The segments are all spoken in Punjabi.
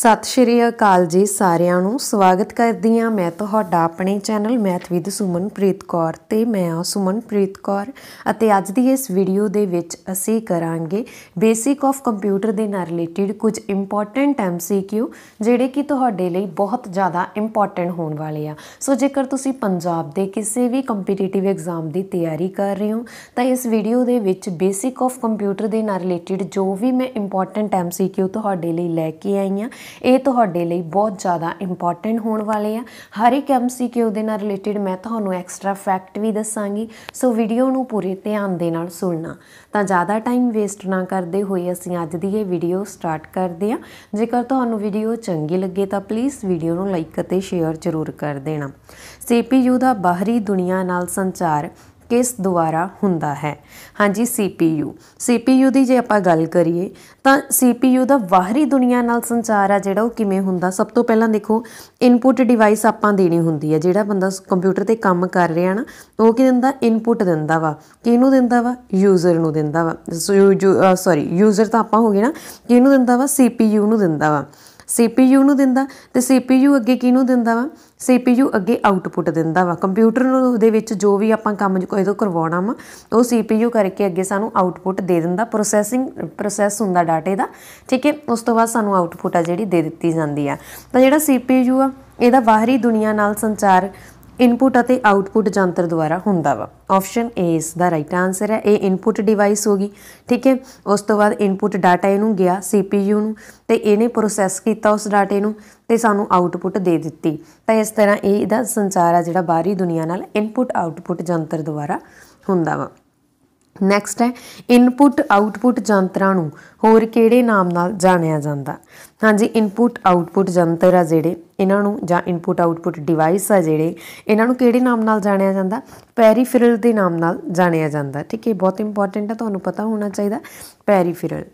ਸਤਿ ਸ਼੍ਰੀ ਅਕਾਲ ਜੀ ਸਾਰਿਆਂ ਨੂੰ ਸਵਾਗਤ ਕਰਦੀ ਹਾਂ ਮੈਂ ਤੁਹਾਡਾ ਆਪਣੇ channel math with Sumanpreet Kaur ਤੇ ਮੈਂ ਆ ਸੁਮਨਪ੍ਰੀਤ ਕੌਰ ਅਤੇ ਅੱਜ ਦੀ ਇਸ ਵੀਡੀਓ ਦੇ ਵਿੱਚ ਅਸੀਂ ਕਰਾਂਗੇ ਬੇਸਿਕ ਆਫ ਕੰਪਿਊਟਰ ਦੇ ਨਾਲ ਰਿਲੇਟਡ ਕੁਝ ਇੰਪੋਰਟੈਂਟ ਐਮਸੀਕਿਊ ਜਿਹੜੇ ਕਿ ਤੁਹਾਡੇ ਲਈ ਬਹੁਤ ਜ਼ਿਆਦਾ ਇੰਪੋਰਟੈਂਟ ਹੋਣ ਵਾਲੇ ਆ ਸੋ ਜੇਕਰ ਤੁਸੀਂ ਪੰਜਾਬ ਦੇ ਕਿਸੇ ਵੀ ਕੰਪੀਟੀਟਿਵ ਐਗਜ਼ਾਮ ਦੀ ਤਿਆਰੀ ਕਰ ਰਹੇ ਹੋ ਤਾਂ ਇਸ ਵੀਡੀਓ ਦੇ ਵਿੱਚ ਬੇਸਿਕ ਆਫ ਕੰਪਿਊਟਰ ਦੇ ਨਾਲ ਰਿਲੇਟਡ ਜੋ ਵੀ ਮੈਂ ਇੰਪੋਰਟੈਂਟ ਐਮਸੀਕਿਊ ਤੁਹਾਡੇ ਲਈ ਲੈ ਕੇ ਆਈ ਆ ਇਹ ਤੁਹਾਡੇ ਲਈ ਬਹੁਤ ਜ਼ਿਆਦਾ ਇੰਪੋਰਟੈਂਟ ਹੋਣ ਵਾਲੇ ਆ ਹਰ ਇੱਕ ਐਮਸੀਕਿਊ ਦੇ ਨਾਲ ਰਿਲੇਟਡ ਮੈਂ ਤੁਹਾਨੂੰ ਐਕਸਟਰਾ ਫੈਕਟ ਵੀ ਦੱਸਾਂਗੀ ਸੋ ਵੀਡੀਓ ਨੂੰ ਪੂਰੇ ਧਿਆਨ ਦੇ ਨਾਲ ਸੁਣਨਾ ਤਾਂ ਜ਼ਿਆਦਾ ਟਾਈਮ ਵੇਸਟ ਨਾ ਕਰਦੇ ਹੋਏ ਅਸੀਂ ਅੱਜ ਦੀ ਇਹ ਵੀਡੀਓ ਸਟਾਰਟ ਕਰਦੇ ਹਾਂ ਜੇਕਰ ਤੁਹਾਨੂੰ ਵੀਡੀਓ ਚੰਗੀ ਲੱਗੇ ਤਾਂ ਪਲੀਜ਼ ਵੀਡੀਓ ਨੂੰ ਲਾਈਕ ਅਤੇ ਸ਼ੇਅਰ ਜ਼ਰੂਰ ਕਰ ਦੇਣਾ ਸੀਪੀਯੂ ਦਾ ਬਾਹਰੀ ਦੁਨੀਆ ਨਾਲ ਸੰਚਾਰ ਕਿਸ ਦੁਆਰਾ ਹੁੰਦਾ ਹੈ ਹਾਂਜੀ CPU CPU ਦੀ ਜੇ ਆਪਾਂ ਗੱਲ ਕਰੀਏ ਤਾਂ CPU ਦਾ ਬਾਹਰੀ ਦੁਨੀਆ ਨਾਲ ਸੰਚਾਰ ਆ ਜਿਹੜਾ ਉਹ ਕਿਵੇਂ ਹੁੰਦਾ ਸਭ ਤੋਂ ਪਹਿਲਾਂ ਦੇਖੋ ਇਨਪੁਟ ਡਿਵਾਈਸ ਆਪਾਂ ਦੇਣੀ ਹੁੰਦੀ ਹੈ ਜਿਹੜਾ ਬੰਦਾ ਕੰਪਿਊਟਰ ਤੇ ਕੰਮ ਕਰ ਰਿਹਾ ਨਾ ਉਹ ਕੀ ਦਿੰਦਾ ਇਨਪੁਟ ਦਿੰਦਾ ਵਾ ਕਿਹਨੂੰ ਦਿੰਦਾ ਵਾ ਯੂਜ਼ਰ ਨੂੰ ਦਿੰਦਾ ਵਾ ਸੋਰੀ ਯੂਜ਼ਰ ਤਾਂ ਆਪਾਂ ਹੋ ਗਏ ਨਾ ਕਿਹਨੂੰ ਦਿੰਦਾ ਵਾ CPU ਨੂੰ ਦਿੰਦਾ ਵਾ CPU ਨੂੰ ਦਿੰਦਾ ਤੇ CPU ਅੱਗੇ ਕਿਹਨੂੰ ਦਿੰਦਾ ਵਾ CPU ਅੱਗੇ ਆਊਟਪੁੱਟ ਦਿੰਦਾ ਵਾ ਕੰਪਿਊਟਰ ਨੂੰ ਉਹਦੇ ਵਿੱਚ ਜੋ ਵੀ ਆਪਾਂ ਕੰਮ ਕੋਈ ਤੋਂ ਕਰਵਾਉਣਾ ਵਾ ਉਹ CPU ਕਰਕੇ ਅੱਗੇ ਸਾਨੂੰ ਆਊਟਪੁੱਟ ਦੇ ਦਿੰਦਾ ਪ੍ਰੋਸੈਸਿੰਗ ਪ੍ਰੋਸੈਸ ਹੁੰਦਾ ਡਾਟੇ ਦਾ ਠੀਕ ਹੈ ਉਸ ਤੋਂ ਬਾਅਦ ਸਾਨੂੰ ਆਊਟਪੁੱਟ ਆ ਜਿਹੜੀ ਦੇ ਦਿੱਤੀ ਜਾਂਦੀ ਆ ਤਾਂ ਜਿਹੜਾ CPU ਆ ਇਹਦਾ ਬਾਹਰੀ ਦੁਨੀਆ ਨਾਲ ਸੰਚਾਰ ਇਨਪੁਟ ਅਤੇ ਆਊਟਪੁਟ ਜੰਤਰ ਦੁਆਰਾ ਹੁੰਦਾ ਵਾ ਆਪਸ਼ਨ ਏ ਇਸ ਦਾ ਰਾਈਟ ਆਨਸਰ ਹੈ ਇਹ ਇਨਪੁਟ ਡਿਵਾਈਸ ਹੋਗੀ ਠੀਕ ਹੈ ਉਸ ਤੋਂ ਬਾਅਦ ਇਨਪੁਟ ਡਾਟਾ ਇਹਨੂੰ ਗਿਆ CPU ਨੂੰ ਤੇ ਇਹਨੇ ਪ੍ਰੋਸੈਸ ਕੀਤਾ ਉਸ ਡਾਟੇ ਨੂੰ ਤੇ ਸਾਨੂੰ ਆਊਟਪੁਟ ਦੇ ਦਿੱਤੀ ਤਾਂ ਇਸ ਤਰ੍ਹਾਂ ਇਹ ਇਹਦਾ ਸੰਚਾਰ ਆ ਜਿਹੜਾ ਬਾਹਰੀ ਦੁਨੀਆ ਨਾਲ ਇਨਪੁਟ ਆਊਟਪੁਟ ਜੰਤਰ ਦੁਆਰਾ ਹੁੰਦਾ ਵਾ ਨੈਕਸਟ ਹੈ ਇਨਪੁਟ ਆਊਟਪੁਟ ਯੰਤਰਾਂ ਨੂੰ ਹੋਰ ਕਿਹੜੇ ਨਾਮ ਨਾਲ ਜਾਣਿਆ ਜਾਂਦਾ ਹਾਂਜੀ ਇਨਪੁਟ ਆਊਟਪੁਟ ਜੰਤਰ ਆ ਜਿਹੜੇ ਇਹਨਾਂ ਨੂੰ ਜਾਂ ਇਨਪੁਟ ਆਊਟਪੁਟ ਡਿਵਾਈਸ ਆ ਜਿਹੜੇ ਇਹਨਾਂ ਨੂੰ ਕਿਹੜੇ ਨਾਮ ਨਾਲ ਜਾਣਿਆ ਜਾਂਦਾ ਪੈਰੀਫਿਰਲ ਦੇ ਨਾਮ ਨਾਲ ਜਾਣਿਆ ਜਾਂਦਾ ਠੀਕ ਹੈ ਬਹੁਤ ਇੰਪੋਰਟੈਂਟ ਹੈ ਤੁਹਾਨੂੰ ਪਤਾ ਹੋਣਾ ਚਾਹੀਦਾ peripheral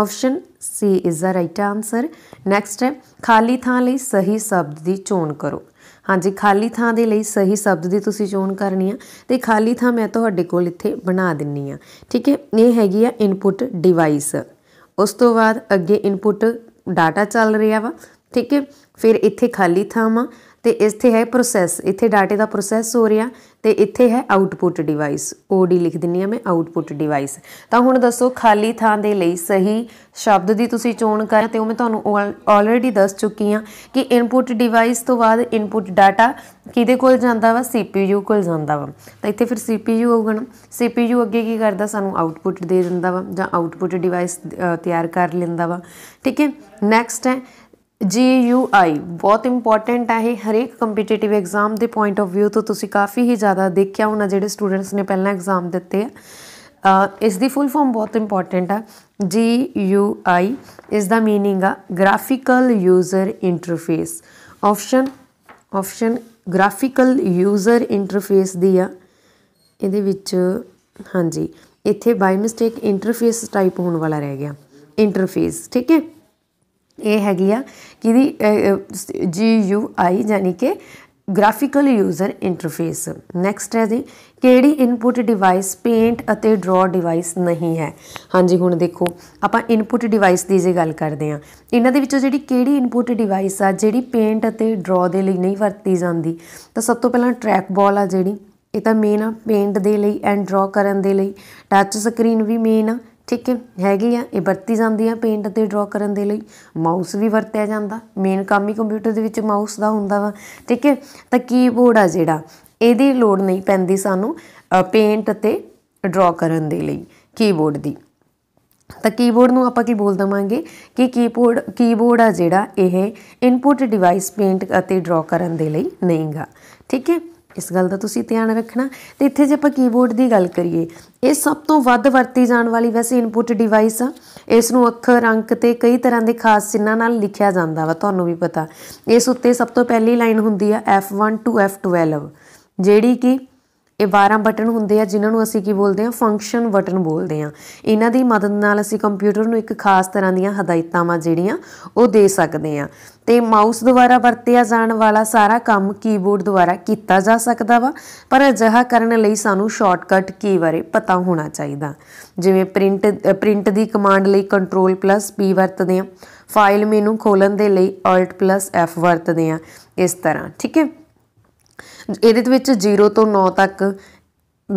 option C is the right answer next ਹੈ ਖਾਲੀ ਥਾਂ ਲਈ ਸਹੀ ਸ਼ਬਦ ਦੀ ਚੋਣ ਕਰੋ ਹਾਂਜੀ ਖਾਲੀ ਥਾਂ ਦੇ ਲਈ ਸਹੀ ਸ਼ਬਦ ਦੀ ਤੁਸੀਂ ਚੋਣ ਕਰਨੀ ਆ ਤੇ ਖਾਲੀ ਥਾਂ ਮੈਂ ਤੁਹਾਡੇ ਕੋਲ ਇੱਥੇ ਬਣਾ ਦਿੰਨੀ ਆ ਠੀਕ ਹੈ ਇਹ ਹੈਗੀ ਆ ਇਨਪੁਟ ਡਿਵਾਈਸ ਉਸ ਤੋਂ ਬਾਅਦ ਅੱਗੇ ਇਨਪੁਟ ਡਾਟਾ ਚੱਲ ਰਿਹਾ ਵਾ ਠੀਕ ਹੈ ਫਿਰ ਇੱਥੇ ਖਾਲੀ ਥਾਂ ਮਾ ਤੇ ਇੱਥੇ ਹੈ ਪ੍ਰੋਸੈਸ ਇੱਥੇ ਡਾਟੇ ਦਾ ਪ੍ਰੋਸੈਸ ਹੋ ਰਿਹਾ ਤੇ ਇੱਥੇ ਹੈ ਆਊਟਪੁੱਟ ਡਿਵਾਈਸ ਓਡੀ ਲਿਖ ਦਿੰਨੀ ਆ ਮੈਂ ਆਊਟਪੁੱਟ ਡਿਵਾਈਸ ਤਾਂ ਹੁਣ ਦੱਸੋ ਖਾਲੀ ਥਾਂ ਦੇ ਲਈ ਸਹੀ ਸ਼ਬਦ ਦੀ ਤੁਸੀਂ ਚੋਣ ਕਰ ਤੇ ਉਹ ਮੈਂ ਤੁਹਾਨੂੰ ਆਲਰੇਡੀ ਦੱਸ ਚੁੱਕੀ ਆ ਕਿ ਇਨਪੁੱਟ ਡਿਵਾਈਸ ਤੋਂ ਬਾਅਦ ਇਨਪੁੱਟ ਡਾਟਾ ਕਿਹਦੇ ਕੋਲ ਜਾਂਦਾ ਵਾ ਸੀਪੀਯੂ ਕੋਲ ਜਾਂਦਾ ਵਾ ਤਾਂ ਇੱਥੇ ਫਿਰ ਸੀਪੀਯੂ ਹੋਊਗਾ ਨਾ ਸੀਪੀਯੂ ਅੱਗੇ ਕੀ ਕਰਦਾ ਸਾਨੂੰ ਆਊਟਪੁੱਟ ਦੇ ਦਿੰਦਾ ਵਾ ਜਾਂ ਆਊਟਪੁੱਟ ਡਿਵਾਈਸ ਤਿਆਰ ਕਰ ਲੈਂਦਾ ਵਾ ਠੀਕ ਹੈ ਨੈਕਸਟ ਹੈ GUI ਬਹੁਤ ਇੰਪੋਰਟੈਂਟ ਹੈ ਇਹ ਹਰੇਕ ਕੰਪੀਟੀਟਿਵ ਐਗਜ਼ਾਮ ਦੇ ਪੁਆਇੰਟ ਆਫ 뷰 ਤੋਂ ਤੁਸੀਂ ਕਾਫੀ ਹੀ ਜ਼ਿਆਦਾ ਦੇਖਿਆ ਹੋਣਾ ਜਿਹੜੇ ਸਟੂਡੈਂਟਸ ਨੇ ਪਹਿਲਾਂ ਐਗਜ਼ਾਮ ਦਿੱਤੇ ਆ ਇਸ ਦੀ ਫੁੱਲ ਫਾਰਮ ਬਹੁਤ ਇੰਪੋਰਟੈਂਟ ਆ GUI ਇਸ ਦਾ ਮੀਨਿੰਗ ਆ graphical user interface option option graphical user interface ਦੀ ਆ ਇਹਦੇ ਵਿੱਚ ਹਾਂਜੀ ਇੱਥੇ ਬਾਈ ਮਿਸਟੇਕ ਇੰਟਰਫੇਸ ਟਾਈਪ ਹੋਣ ਵਾਲਾ ਰਹਿ ਗਿਆ ਇੰਟਰਫੇਸ ਠੀਕ ਹੈ ਇਹ ਹੈਗੀ ਆ ਕਿਹਦੀ ਜੀ ਯੂ ਆਈ ਯਾਨੀ ਕਿ ਗ੍ਰਾਫੀਕਲ ਯੂਜ਼ਰ ਇੰਟਰਫੇਸ ਨੈਕਸਟ ਹੈ ਜੀ ਕਿਹੜੀ ਇਨਪੁਟ ਡਿਵਾਈਸ ਪੇਂਟ ਅਤੇ ਡਰਾ ਡਿਵਾਈਸ ਨਹੀਂ ਹੈ ਹਾਂਜੀ ਹੁਣ ਦੇਖੋ ਆਪਾਂ ਇਨਪੁਟ ਡਿਵਾਈਸ ਦੀ ਜੇ ਗੱਲ ਕਰਦੇ ਆ ਇਹਨਾਂ ਦੇ ਵਿੱਚੋਂ ਜਿਹੜੀ ਕਿਹੜੀ ਇਨਪੁਟ ਡਿਵਾਈਸ ਆ ਜਿਹੜੀ ਪੇਂਟ ਅਤੇ ਡਰਾ ਦੇ ਲਈ ਨਹੀਂ ਵਰਤੀ ਜਾਂਦੀ ਤਾਂ ਸਭ ਤੋਂ ਪਹਿਲਾਂ ਟਰੈਕ ਬਾਲ ਆ ਜਿਹੜੀ ਇਹ ਤਾਂ ਮੇਨ ਆ ਪੇਂਟ ਦੇ ਲਈ ਐਂਡ ਡਰਾ ਕਰਨ ਦੇ ਲਈ ਟੱਚ ਸਕਰੀਨ ਵੀ ਮੇਨ ਆ ਠੀਕ ਹੈ ਹੈਗੀਆਂ ਇਹ ਵਰਤੀ ਜਾਂਦੀਆਂ ਪੇਂਟ ਤੇ ਡਰਾ ਕਰਨ ਦੇ ਲਈ ਮਾਊਸ ਵੀ ਵਰਤਿਆ ਜਾਂਦਾ ਮੇਨ ਕੰਮ ਹੀ ਕੰਪਿਊਟਰ ਦੇ ਵਿੱਚ ਮਾਊਸ ਦਾ ਹੁੰਦਾ ਵਾ ਠੀਕ ਹੈ ਤਾਂ ਕੀਬੋਰਡ ਆ ਜਿਹੜਾ ਇਹਦੀ ਲੋੜ ਨਹੀਂ ਪੈਂਦੀ ਸਾਨੂੰ ਪੇਂਟ ਤੇ ਡਰਾ ਕਰਨ ਦੇ ਲਈ ਕੀਬੋਰਡ ਦੀ ਤਾਂ ਕੀਬੋਰਡ ਨੂੰ ਆਪਾਂ ਕੀ ਬੋਲ ਦਵਾਂਗੇ ਕਿ ਕੀਬੋਰਡ ਕੀਬੋਰਡ ਆ ਜਿਹੜਾ ਇਹ ਇਨਪੁਟ ਡਿਵਾਈਸ ਪੇਂਟ ਅਤੇ ਡਰਾ ਕਰਨ ਦੇ ਲਈ ਨਹੀਂਗਾ ਠੀਕ ਹੈ ਇਸ ਗੱਲ ਦਾ ਤੁਸੀਂ ਧਿਆਨ ਰੱਖਣਾ ਤੇ ਇੱਥੇ ਜੇ ਆਪਾਂ ਕੀਬੋਰਡ ਦੀ ਗੱਲ ਕਰੀਏ ਇਹ ਸਭ ਤੋਂ ਵੱਧ ਵਰਤੀ ਜਾਣ ਵਾਲੀ ਵੈਸੇ ਇਨਪੁਟ ਡਿਵਾਈਸ ਆ ਇਸ ਨੂੰ ਅੱਖਰ ਅੰਕ ਤੇ ਕਈ ਤਰ੍ਹਾਂ ਦੇ ਖਾਸ ਚਿੰਨ੍ਹਾਂ ਨਾਲ ਲਿਖਿਆ ਜਾਂਦਾ ਵਾ ਤੁਹਾਨੂੰ ਵੀ ਪਤਾ ਇਸ ਉੱਤੇ ਸਭ ਤੋਂ ਪਹਿਲੀ ਲਾਈਨ ਹੁੰਦੀ ਆ F1 to F12 ਜਿਹੜੀ ਕਿ ਇਹ 12 ਬਟਨ ਹੁੰਦੇ ਆ ਜਿਨ੍ਹਾਂ ਨੂੰ ਅਸੀਂ ਕੀ ਬੋਲਦੇ ਆ ਫੰਕਸ਼ਨ ਬਟਨ ਬੋਲਦੇ ਆ ਇਹਨਾਂ ਦੀ ਮਦਦ ਨਾਲ ਅਸੀਂ ਕੰਪਿਊਟਰ ਨੂੰ ਇੱਕ ਖਾਸ ਤਰ੍ਹਾਂ ਦੀਆਂ ਹਦਾਇਤਾਂਾਂ ਜਿਹੜੀਆਂ ਉਹ ਦੇ ਸਕਦੇ ਆ ਤੇ ਮਾਊਸ ਦੁਆਰਾ ਵਰਤਿਆ ਜਾਣ ਵਾਲਾ ਸਾਰਾ ਕੰਮ ਕੀਬੋਰਡ ਦੁਆਰਾ ਕੀਤਾ ਜਾ ਸਕਦਾ ਵਾ ਪਰ ਅਜਿਹਾ ਕਰਨ ਲਈ ਸਾਨੂੰ ਸ਼ਾਰਟਕਟ ਕੀ ਬਾਰੇ ਪਤਾ ਹੋਣਾ ਚਾਹੀਦਾ ਜਿਵੇਂ ਪ੍ਰਿੰਟ ਪ੍ਰਿੰਟ ਦੀ ਕਮਾਂਡ ਲਈ ਕੰਟਰੋਲ ਪੀ ਵਰਤਦੇ ਆ ਫਾਈਲ ਮੈਨੂ ਖੋਲਣ ਦੇ ਲਈ ਆਲਟ ਪਲੱਸ ਐਫ ਵਰਤਦੇ ਆ ਇਸ ਤਰ੍ਹਾਂ ਠੀਕ ਹੈ ਇਹਦੇ ਵਿੱਚ 0 ਤੋਂ 9 ਤੱਕ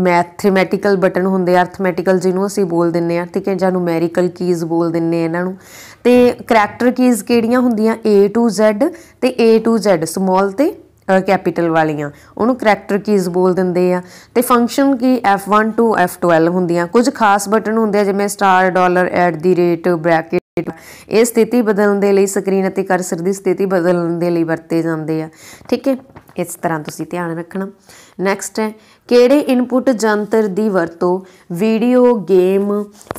ਮੈਥਮੈਟਿਕਲ ਬਟਨ ਹੁੰਦੇ ਆ ਅਰਥਮੈਟਿਕਲ ਜਿਹਨੂੰ ਅਸੀਂ ਬੋਲ ਦਿੰਨੇ ਆ ਠੀਕ ਹੈ ਜਾਂ ਨੂਮੈਰੀਕਲ ਕੀਜ਼ ਬੋਲ ਦਿੰਨੇ ਆ ਇਹਨਾਂ ਨੂੰ ਤੇ ਕੈਰੈਕਟਰ ਕੀਜ਼ ਕਿਹੜੀਆਂ ਹੁੰਦੀਆਂ A to Z ਤੇ A to Z ਸਮਾਲ ਤੇ ਕੈਪੀਟਲ ਵਾਲੀਆਂ ਉਹਨੂੰ ਕੈਰੈਕਟਰ ਕੀਜ਼ ਬੋਲ ਦਿੰਦੇ ਆ ਤੇ function Ki F1 to F12 ਹੁੰਦੀਆਂ ਕੁਝ ਖਾਸ ਬਟਨ ਹੁੰਦੇ ਆ ਜਿਵੇਂ star dollar at the rate bracket ਇਹ ਸਥਿਤੀ ਬਦਲਣ ਦੇ ਲਈ ਸਕਰੀਨ ਅਤੇ ਕਰਸਰ ਦੀ ਸਥਿਤੀ ਬਦਲਣ ਦੇ ਲਈ ਵਰਤੇ ਜਾਂਦੇ ਆ ਠੀਕ ਹੈ ਇਸ ਤਰ੍ਹਾਂ ਤੁਸੀਂ ਧਿਆਨ ਰੱਖਣਾ ਨੈਕਸਟ ਹੈ ਕਿਹੜੇ ਇਨਪੁਟ ਜੰਤਰ ਦੀ ਵਰਤੋਂ video game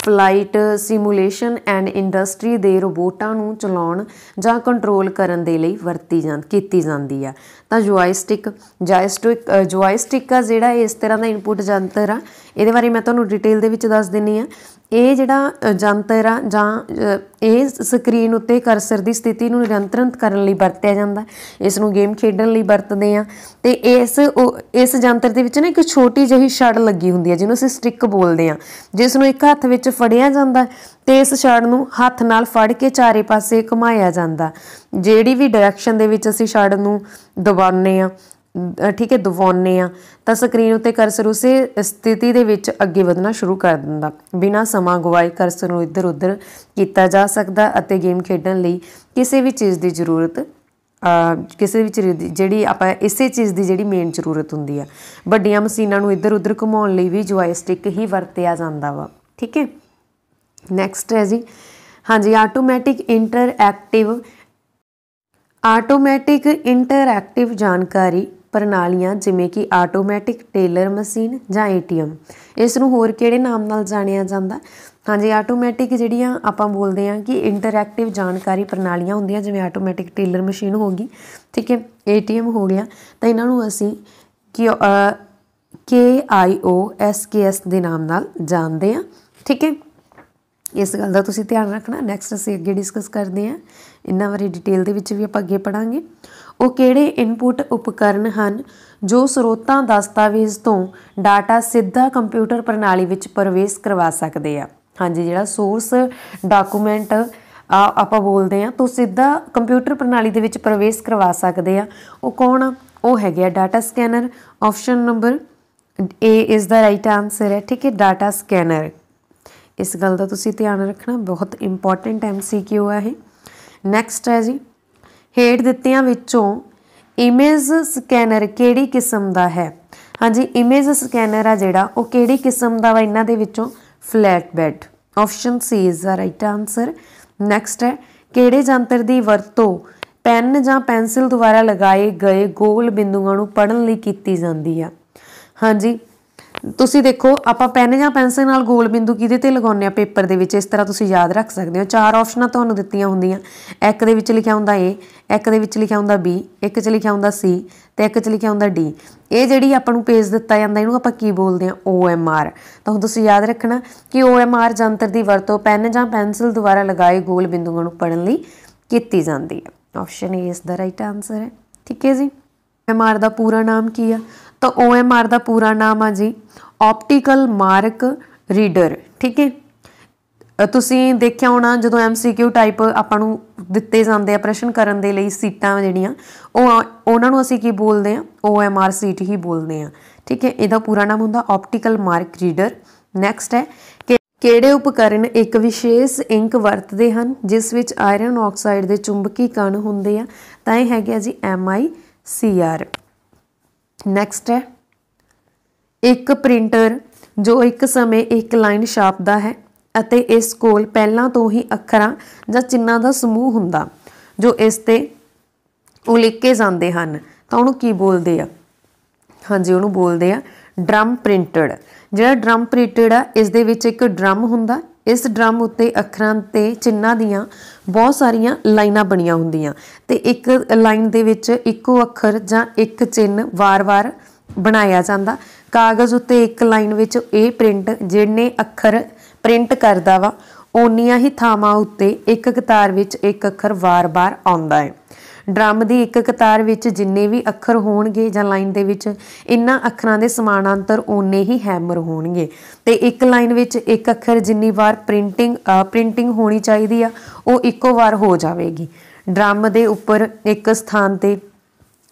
flight simulation and industry ਦੇ ਰੋਬੋਟਾਂ ਨੂੰ ਚਲਾਉਣ ਜਾਂ ਕੰਟਰੋਲ ਕਰਨ ਦੇ ਲਈ ਵਰਤੀ ਜਾਂ ਕੀਤੀ ਜਾਂਦੀ ਆ ਤਾਂ ਜੁਆਇਸਟਿਕ ਜਾਇਸਟਿਕ ਜੁਆਇਸਟਿਕ ਆ ਜਿਹੜਾ ਇਸ ਤਰ੍ਹਾਂ ਦਾ ਇਨਪੁਟ ਜੰਤਰ ਆ ਇਹਦੇ ਬਾਰੇ ਮੈਂ ਤੁਹਾਨੂੰ ਡਿਟੇਲ ਦੇ ਵਿੱਚ ਦੱਸ ਦਿੰਨੀ ਆ ਇਹ ਜਿਹੜਾ ਜੰਤਰ ਆ ਜਾਂ ਇਹ ਸਕਰੀਨ ਉੱਤੇ ਕਰਸਰ ਦੀ ਸਥਿਤੀ ਨੂੰ ਨਿਯੰਤਰਣਤ ਕਰਨ ਲਈ ਵਰਤਿਆ ਜਾਂਦਾ ਇਸ ਨੂੰ ਗੇਮ ਖੇਡਣ ਲਈ ਵਰਤਦੇ ਆ ਤੇ ਇਸ ਇਸ ਜੰਤਰ ਦੇ ਵਿੱਚ ਨਾ ਇੱਕ ਛੋਟੀ ਜਿਹੀ ਛੜ ਲੱਗੀ ਹੁੰਦੀ ਹੈ ਜਿਹਨੂੰ ਅਸੀਂ ਸਟਿਕ ਬੋਲਦੇ ਆ ਜਿਸ ਨੂੰ ਇੱਕ ਹੱਥ ਵਿੱਚ ਫੜਿਆ ਜਾਂਦਾ ਤੇ ਇਸ ਛੜ ਨੂੰ ਹੱਥ ਨਾਲ ਫੜ ਕੇ ਚਾਰੇ ਪਾਸੇ ਘੁਮਾਇਆ ਜਾਂਦਾ ਜਿਹੜੀ ਵੀ ਡਾਇਰੈਕਸ਼ਨ ਦੇ ਵਿੱਚ ਅਸੀਂ ਛੜ ਨੂੰ ਦਬਾਉਂਦੇ ਆ ਠੀਕ ਹੈ ਦਵਾਉਨੇ ਆ ਤਾਂ ਸਕਰੀਨ ਉੱਤੇ ਕਰਸਰ ਉਸੇ ਸਥਿਤੀ ਦੇ ਵਿੱਚ ਅੱਗੇ ਵਧਣਾ ਸ਼ੁਰੂ ਕਰ ਦਿੰਦਾ ਬਿਨਾਂ ਸਮਾਂ ਗਵਾਏ ਕਰਸਰ ਨੂੰ ਇੱਧਰ ਉੱਧਰ ਕੀਤਾ ਜਾ ਸਕਦਾ ਅਤੇ ਗੇਮ ਖੇਡਣ ਲਈ ਕਿਸੇ ਵੀ ਚੀਜ਼ ਦੀ ਜ਼ਰੂਰਤ ਕਿਸੇ ਵੀ ਜਿਹੜੀ ਆਪਾਂ ਇਸੇ ਚੀਜ਼ ਦੀ ਜਿਹੜੀ ਮੇਨ ਜ਼ਰੂਰਤ ਹੁੰਦੀ ਆ ਵੱਡੀਆਂ ਮਸ਼ੀਨਾਂ ਨੂੰ ਇੱਧਰ ਉੱਧਰ ਘੁਮਾਉਣ ਲਈ ਵੀ ਜੋਇਸਟਿਕ ਹੀ ਵਰਤਿਆ ਜਾਂਦਾ ਵਾ ਠੀਕ ਹੈ ਨੈਕਸਟ ਹੈ ਜੀ ਹਾਂਜੀ ਆਟੋਮੈਟਿਕ ਇੰਟਰਐਕਟਿਵ ਆਟੋਮੈਟਿਕ ਇੰਟਰਐਕਟਿਵ ਜਾਣਕਾਰੀ ਪ੍ਰਣਾਲੀਆਂ ਜਿਵੇਂ ਕਿ ਆਟੋਮੈਟਿਕ ਟੇਲਰ ਮਸ਼ੀਨ ਜਾਂ ਏਟੀਐਮ ਇਸ ਨੂੰ ਹੋਰ ਕਿਹੜੇ ਨਾਮ ਨਾਲ ਜਾਣਿਆ ਜਾਂਦਾ ਹਾਂਜੀ ਆਟੋਮੈਟਿਕ ਜਿਹੜੀਆਂ ਆਪਾਂ ਬੋਲਦੇ ਹਾਂ ਕਿ ਇੰਟਰੈਕਟਿਵ ਜਾਣਕਾਰੀ ਪ੍ਰਣਾਲੀਆਂ ਹੁੰਦੀਆਂ ਜਿਵੇਂ ਆਟੋਮੈਟਿਕ ਟੇਲਰ ਮਸ਼ੀਨ ਹੋ ਗਈ ਠੀਕ ਹੈ ਏਟੀਐਮ ਹੋ ਗਿਆ ਤਾਂ ਇਹਨਾਂ ਨੂੰ ਅਸੀਂ ਕਿ ਕੇ ਆਈ ਓ ਐਸ ਕੇ ਐਸ ਦੇ ਨਾਮ ਨਾਲ ਜਾਣਦੇ ਆ ਠੀਕ ਹੈ ਇਸ ਗੱਲ ਦਾ ਤੁਸੀਂ ਧਿਆਨ ਰੱਖਣਾ ਨੈਕਸਟ ਅਸੀਂ ਅੱਗੇ ਡਿਸਕਸ ਕਰਦੇ ਹਾਂ ਇਹਨਾਂ ਬਾਰੇ ਡਿਟੇਲ ਦੇ ਵਿੱਚ ਵੀ ਆਪਾਂ ਅੱਗੇ ਪੜਾਂਗੇ ਉਹ ਕਿਹੜੇ ਇਨਪੁਟ ਉਪਕਰਨ ਹਨ ਜੋ ਸਰੋਤਾਂ ਦਸਤਾਵੇਜ਼ ਤੋਂ ਡਾਟਾ ਸਿੱਧਾ ਕੰਪਿਊਟਰ ਪ੍ਰਣਾਲੀ ਵਿੱਚ ਪ੍ਰਵੇਸ਼ ਕਰਵਾ ਸਕਦੇ ਆ ਹਾਂਜੀ ਜਿਹੜਾ ਸੋਰਸ ਡਾਕੂਮੈਂਟ ਆ ਆਪਾਂ ਬੋਲਦੇ ਆ ਤੋਂ ਸਿੱਧਾ ਕੰਪਿਊਟਰ ਪ੍ਰਣਾਲੀ ਦੇ ਵਿੱਚ ਪ੍ਰਵੇਸ਼ ਕਰਵਾ ਸਕਦੇ ਆ ਉਹ ਕੌਣ ਉਹ ਹੈਗੇ ਆ data scanner option number A is the right answer ਹੈ ਠੀਕ ਹੈ ਡਾਟਾ ਸਕੈਨਰ ਇਸ ਗੱਲ ਦਾ ਤੁਸੀਂ ਧਿਆਨ ਰੱਖਣਾ ਬਹੁਤ ਇੰਪੋਰਟੈਂਟ ਐਮਸੀਕਿਊ ਆ ਇਹ ਨੈਕਸਟ ਹੈ ਜੀ ਹੇਡ ਦਿੱਤਿਆਂ ਵਿੱਚੋਂ ਇਮੇਜ ਸਕੈਨਰ ਕਿਹੜੀ ਕਿਸਮ ਦਾ ਹੈ ਹਾਂਜੀ ਇਮੇਜ ਸਕੈਨਰ ਆ ਜਿਹੜਾ ਉਹ ਕਿਹੜੀ ਕਿਸਮ ਦਾ ਵਾ ਇਹਨਾਂ ਦੇ ਵਿੱਚੋਂ flat bed option C is the right answer next ਹੈ ਕਿਹੜੇ ਜੰਤਰ ਦੀ ਵਰਤੋਂ ਪੈਨ ਜਾਂ ਪੈਨਸਿਲ ਦੁਆਰਾ ਲਗਾਏ ਗਏ ਗੋਲ ਬਿੰਦੂਆਂ ਨੂੰ ਪੜਨ ਲਈ ਕੀਤੀ ਜਾਂਦੀ ਆ ਹਾਂਜੀ ਤੁਸੀਂ ਦੇਖੋ ਆਪਾਂ ਪੈਨ ਜਾਂ ਪੈਨਸਲ ਨਾਲ ਗੋਲ ਬਿੰਦੂ ਕਿਹਦੇ ਤੇ ਲਗਾਉਂਦੇ ਆ ਪੇਪਰ ਦੇ ਵਿੱਚ ਇਸ ਤਰ੍ਹਾਂ ਤੁਸੀਂ ਯਾਦ ਰੱਖ ਸਕਦੇ ਹੋ ਚਾਰ ਆਪਸ਼ਨਾਂ ਤੁਹਾਨੂੰ ਦਿੱਤੀਆਂ ਹੁੰਦੀਆਂ ਇੱਕ ਦੇ ਵਿੱਚ ਲਿਖਿਆ ਹੁੰਦਾ ਏ ਇੱਕ ਦੇ ਵਿੱਚ ਲਿਖਿਆ ਹੁੰਦਾ ਬੀ ਇੱਕ 'ਚ ਲਿਖਿਆ ਹੁੰਦਾ ਸੀ ਤੇ ਇੱਕ 'ਚ ਲਿਖਿਆ ਹੁੰਦਾ ਡੀ ਇਹ ਜਿਹੜੀ ਆਪਾਂ ਨੂੰ ਪੇਜ ਦਿੱਤਾ ਜਾਂਦਾ ਇਹਨੂੰ ਆਪਾਂ ਕੀ ਬੋਲਦੇ ਆ ਓ ਆਰ ਤਾਂ ਹੁਣ ਤੁਸੀਂ ਯਾਦ ਰੱਖਣਾ ਕਿ ਓ ਐਮ ਆਰ ਜੰਤਰ ਦੀ ਵਰਤੋਂ ਪੈਨ ਜਾਂ ਪੈਨਸਲ ਦੁਆਰਾ ਲਗਾਏ ਗੋਲ ਬਿੰਦੂਆਂ ਨੂੰ ਪੜਨ ਲਈ ਕੀਤੀ ਜਾਂਦੀ ਹੈ ਆਪਸ਼ਨ ਏ ਇਸ ਦਾ ਰਾਈਟ ਆਨਸਰ ਹੈ ਠੀਕ ਹੈ ਜੀ ਐਮ ਆਰ ਦਾ ਪੂਰਾ ਨਾਮ ਕੀ ਆ ਤਾਂ OMR ਦਾ ਪੂਰਾ ਨਾਮ ਆ ਜੀ ਆਪਟੀਕਲ ਮਾਰਕ ਰੀਡਰ ਠੀਕ ਹੈ ਤੁਸੀਂ ਦੇਖਿਆ ਹੋਣਾ ਜਦੋਂ MCQ ਟਾਈਪ ਆਪਾਂ ਨੂੰ ਦਿੱਤੇ ਜਾਂਦੇ ਆ ਪ੍ਰਸ਼ਨ ਕਰਨ ਦੇ ਲਈ ਸੀਟਾਂ ਜਿਹੜੀਆਂ ਉਹ ਉਹਨਾਂ ਨੂੰ ਅਸੀਂ ਕੀ ਬੋਲਦੇ ਆ OMR ਸੀਟ ਹੀ ਬੋਲਦੇ ਆ ਠੀਕ ਹੈ ਇਹਦਾ ਪੂਰਾ ਨਾਮ ਹੁੰਦਾ ਆਪਟੀਕਲ ਮਾਰਕ ਰੀਡਰ ਨੈਕਸਟ ਹੈ ਕਿਹੜੇ ਉਪਕਰਨ ਇੱਕ ਵਿਸ਼ੇਸ਼ ਇੰਕ ਵਰਤਦੇ ਹਨ ਜਿਸ ਵਿੱਚ ਆਇਰਨ ਆਕਸਾਈਡ ਦੇ ਚੁੰਬਕੀ ਕਣ ਹੁੰਦੇ ਆ ਤਾਂ ਇਹ ਹੈਗੇ ਆ ਜੀ MICR ਨੈਕਸਟ ਹੈ ਇੱਕ ਪ੍ਰਿੰਟਰ ਜੋ ਇੱਕ ਸਮੇਂ ਇੱਕ ਲਾਈਨ ਛਾਪਦਾ ਹੈ ਅਤੇ ਇਸ ਕੋਲ ਪਹਿਲਾਂ ਤੋਂ ਹੀ ਅੱਖਰਾਂ ਜਾਂ ਚਿੰਨ੍ਹਾਂ ਦਾ ਸਮੂਹ ਹੁੰਦਾ ਜੋ ਇਸ ਤੇ ਉਲੀਕੇ ਜਾਂਦੇ ਹਨ ਤਾਂ ਉਹਨੂੰ ਕੀ ਬੋਲਦੇ ਆ ਹਾਂਜੀ ਉਹਨੂੰ ਬੋਲਦੇ ਆ ਡਰਮ ਪ੍ਰਿੰਟਡ ਜਿਹੜਾ ਡਰਮ ਪ੍ਰਿੰਟਡ ਆ ਇਸ ਦੇ ਵਿੱਚ ਇੱਕ ਡਰਮ ਹੁੰਦਾ ਇਸ ਡਰਮ ਉੱਤੇ ਅੱਖਰਾਂ ਤੇ ਚਿੰਨਾਂ ਦੀਆਂ ਬਹੁਤ ਸਾਰੀਆਂ ਲਾਈਨਾਂ ਬਣੀਆਂ ਹੁੰਦੀਆਂ ਤੇ ਇੱਕ ਲਾਈਨ ਦੇ ਵਿੱਚ ਇੱਕੋ ਅੱਖਰ ਜਾਂ ਇੱਕ ਚਿੰਨ ਵਾਰ-ਵਾਰ ਬਣਾਇਆ ਜਾਂਦਾ ਕਾਗਜ਼ ਉੱਤੇ ਇੱਕ ਲਾਈਨ ਵਿੱਚ ਇਹ ਪ੍ਰਿੰਟ ਜਿਹਨੇ ਅੱਖਰ ਪ੍ਰਿੰਟ ਕਰਦਾ ਵਾ ਓਨੀਆਂ ਹੀ ਥਾਵਾਂ ਉੱਤੇ ਇੱਕ ਕਤਾਰ ਵਿੱਚ ਇੱਕ ਅੱਖਰ ਵਾਰ-ਵਾਰ ਆਉਂਦਾ ਹੈ ਡਰਮ ਦੀ ਇੱਕ ਕਤਾਰ ਵਿੱਚ ਜਿੰਨੇ ਵੀ ਅੱਖਰ ਹੋਣਗੇ ਜਾਂ ਲਾਈਨ ਦੇ ਵਿੱਚ ਇਨ੍ਹਾਂ ਅੱਖਰਾਂ ਦੇ ਸਮਾਨਾਂਤਰ ਓਨੇ ਹੀ ਹੈਮਰ ਹੋਣਗੇ ਤੇ ਇੱਕ ਲਾਈਨ ਵਿੱਚ ਇੱਕ ਅੱਖਰ ਜਿੰਨੀ ਵਾਰ ਪ੍ਰਿੰਟਿੰਗ ਪ੍ਰਿੰਟਿੰਗ ਹੋਣੀ ਚਾਹੀਦੀ ਆ ਉਹ ਇੱਕੋ ਵਾਰ ਹੋ ਜਾਵੇਗੀ ਡਰਮ ਦੇ ਉੱਪਰ ਇੱਕ ਸਥਾਨ ਤੇ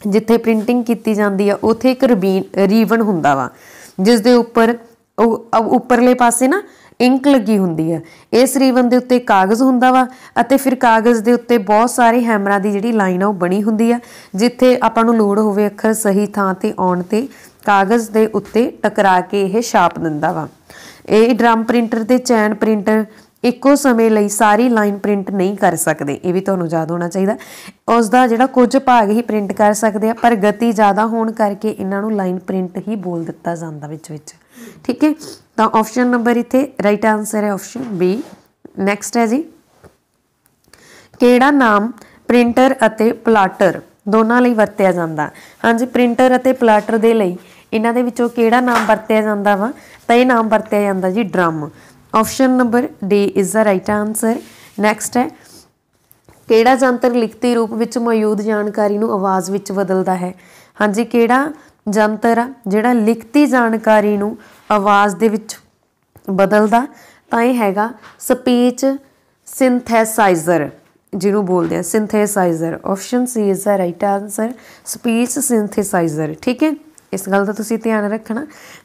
ਜਿੱਥੇ ਪ੍ਰਿੰਟਿੰਗ ਕੀਤੀ ਜਾਂਦੀ ਆ ਉਥੇ ਇੱਕ ਰਿਬਨ ਰੀਵਨ ਹੁੰਦਾ ਵਾ ਜਿਸ ਦੇ ਉੱਪਰ ਉਹ ਉੱਪਰਲੇ ਪਾਸੇ ਨਾ ਇੰਕ ਲੱਗੀ ਹੁੰਦੀ ਹੈ ਇਸ ਰੀਵਨ ਦੇ ਉੱਤੇ ਕਾਗਜ਼ ਹੁੰਦਾ ਵਾ ਅਤੇ ਫਿਰ ਕਾਗਜ਼ ਦੇ ਉੱਤੇ ਬਹੁਤ ਸਾਰੇ ਹੈਮਰਾਂ ਦੀ ਜਿਹੜੀ ਲਾਈਨ ਆ ਉਹ ਬਣੀ ਹੁੰਦੀ ਆ ਜਿੱਥੇ ਆਪਾਂ ਨੂੰ ਲੋੜ ਹੋਵੇ ਅੱਖਰ ਸਹੀ ਥਾਂ ਤੇ ਆਉਣ ਤੇ ਕਾਗਜ਼ ਦੇ ਉੱਤੇ ਟਕਰਾ ਕੇ ਇਹ ਛਾਪ ਦਿੰਦਾ ਵਾ ਇਹ ਡਰਮ ਪ੍ਰਿੰਟਰ ਤੇ ਚੈਨ ਪ੍ਰਿੰਟਰ ਇੱਕੋ ਸਮੇਂ ਲਈ ਸਾਰੀ ਲਾਈਨ ਪ੍ਰਿੰਟ ਨਹੀਂ ਕਰ ਸਕਦੇ ਇਹ ਵੀ ਤੁਹਾਨੂੰ ਯਾਦ ਹੋਣਾ ਚਾਹੀਦਾ ਉਸ ਦਾ ਜਿਹੜਾ ਕੁਝ ਭਾਗ ਹੀ ਪ੍ਰਿੰਟ ਕਰ ਸਕਦੇ ਆ ਪਰ ਗਤੀ ਜ਼ਿਆਦਾ ਹੋਣ ਕਰਕੇ ਇਹਨਾਂ ਨੂੰ ਲਾਈਨ ਪ੍ਰਿੰਟ ਹੀ ਬੋਲ ਦਿੱਤਾ ਜਾਂਦਾ ਵਿੱਚ ਵਿੱਚ ਠੀਕ ਹੈ ਤਾਂ ਆਪਸ਼ਨ ਨੰਬਰ ਇਥੇ ਰਾਈਟ ਆਨਸਰ ਹੈ ਆਪਸ਼ਨ ਬੀ ਨੈਕਸਟ ਹੈ ਜੀ ਕਿਹੜਾ ਨਾਮ ਪ੍ਰਿੰਟਰ ਅਤੇ ਪਲਾਟਰ ਦੋਨਾਂ ਲਈ ਵਰਤਿਆ ਜਾਂਦਾ ਹਾਂਜੀ ਪ੍ਰਿੰਟਰ ਅਤੇ ਪਲਾਟਰ ਦੇ ਲਈ ਇਹਨਾਂ ਦੇ ਵਿੱਚੋਂ ਕਿਹੜਾ ਨਾਮ ਵਰਤਿਆ ਜਾਂਦਾ ਵਾ ਤਾਂ ਇਹ ਨਾਮ ਵਰਤਿਆ ਜਾਂਦਾ ਜੀ drum option number D is the right answer next ਹੈ ਕਿਹੜਾ ਜੰਤਰ ਲਿਖਤੀ ਰੂਪ ਵਿੱਚ ਮੌਜੂਦ ਜਾਣਕਾਰੀ ਨੂੰ ਆਵਾਜ਼ ਵਿੱਚ ਬਦਲਦਾ ਹੈ ਹਾਂਜੀ ਕਿਹੜਾ ਜੰਤਰ ਜਿਹੜਾ ਲਿਖਤੀ ਜਾਣਕਾਰੀ ਨੂੰ ਆਵਾਜ਼ ਦੇ ਵਿੱਚ ਬਦਲਦਾ ਤਾਂ ਇਹ ਹੈਗਾ ਸਪੀਚ ਸਿੰਥੈਸਾਈਜ਼ਰ ਜਿਹਨੂੰ ਬੋਲਦੇ ਆ synthesizer option C is the right answer speech synthesizer ਠੀਕ ਹੈ ਇਸ ਗੱਲ ਦਾ ਤੁਸੀਂ ਧਿਆਨ ਰੱਖਣਾ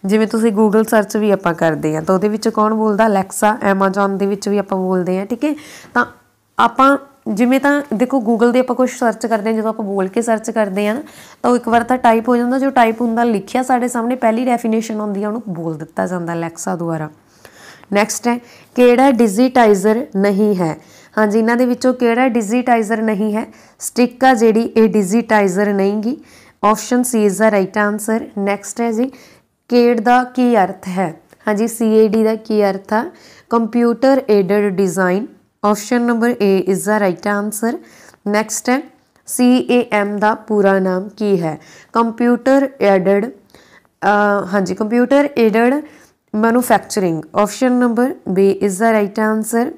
ਜਿਵੇਂ ਤੁਸੀਂ ਗੂਗਲ ਸਰਚ ਵੀ ਆਪਾਂ ਕਰਦੇ ਆ ਤਾਂ ਉਹਦੇ ਵਿੱਚ ਕੌਣ ਬੋਲਦਾ ਅਲੈਕਸਾ ਐਮਾਜ਼ਨ ਦੇ ਵਿੱਚ ਵੀ ਆਪਾਂ ਬੋਲਦੇ ਆ ਠੀਕ ਹੈ ਤਾਂ ਆਪਾਂ ਜਿਵੇਂ ਤਾਂ ਦੇਖੋ ਗੂਗਲ ਦੇ ਆਪਾਂ ਕੁਝ ਸਰਚ ਕਰਦੇ ਹਾਂ ਜਦੋਂ ਆਪਾਂ ਬੋਲ ਕੇ ਸਰਚ ਕਰਦੇ ਹਾਂ ਤਾਂ ਉਹ ਇੱਕ ਵਾਰ ਤਾਂ ਟਾਈਪ ਹੋ ਜਾਂਦਾ ਜੋ ਟਾਈਪ ਹੁੰਦਾ ਲਿਖਿਆ ਸਾਡੇ ਸਾਹਮਣੇ ਪਹਿਲੀ ਡੈਫੀਨੇਸ਼ਨ ਹੁੰਦੀ ਆ ਉਹਨੂੰ ਬੋਲ ਦਿੱਤਾ ਜਾਂਦਾ ਅਲੈਕਸਾ ਦੁਆਰਾ ਨੈਕਸਟ ਹੈ ਕਿਹੜਾ ਡਿਜੀਟਾਈਜ਼ਰ ਨਹੀਂ ਹੈ ਹਾਂਜੀ ਇਹਨਾਂ ਦੇ ਵਿੱਚੋਂ ਕਿਹੜਾ ਡਿਜੀਟਾਈਜ਼ਰ ਨਹੀਂ ਹੈ ਸਟਿੱਕ ਆ ਜਿਹੜੀ ਇਹ ਡਿਜੀਟਾਈਜ਼ਰ ਨਹੀਂਗੀ option C is the right answer next ਹੈ ਜੀ ਕੇਡ ਦਾ ਕੀ ਅਰਥ ਹੈ ਹਾਂਜੀ ਸੀਏਡੀ ਦਾ ਕੀ ਅਰਥ ਆ computer aided design option number A is the right answer next ਹੈ CAM ਦਾ ਪੂਰਾ ਨਾਮ ਕੀ ਹੈ ਕੰਪਿਊਟਰ ਐਡਡ ਹਾਂਜੀ computer aided manufacturing option number B is the right answer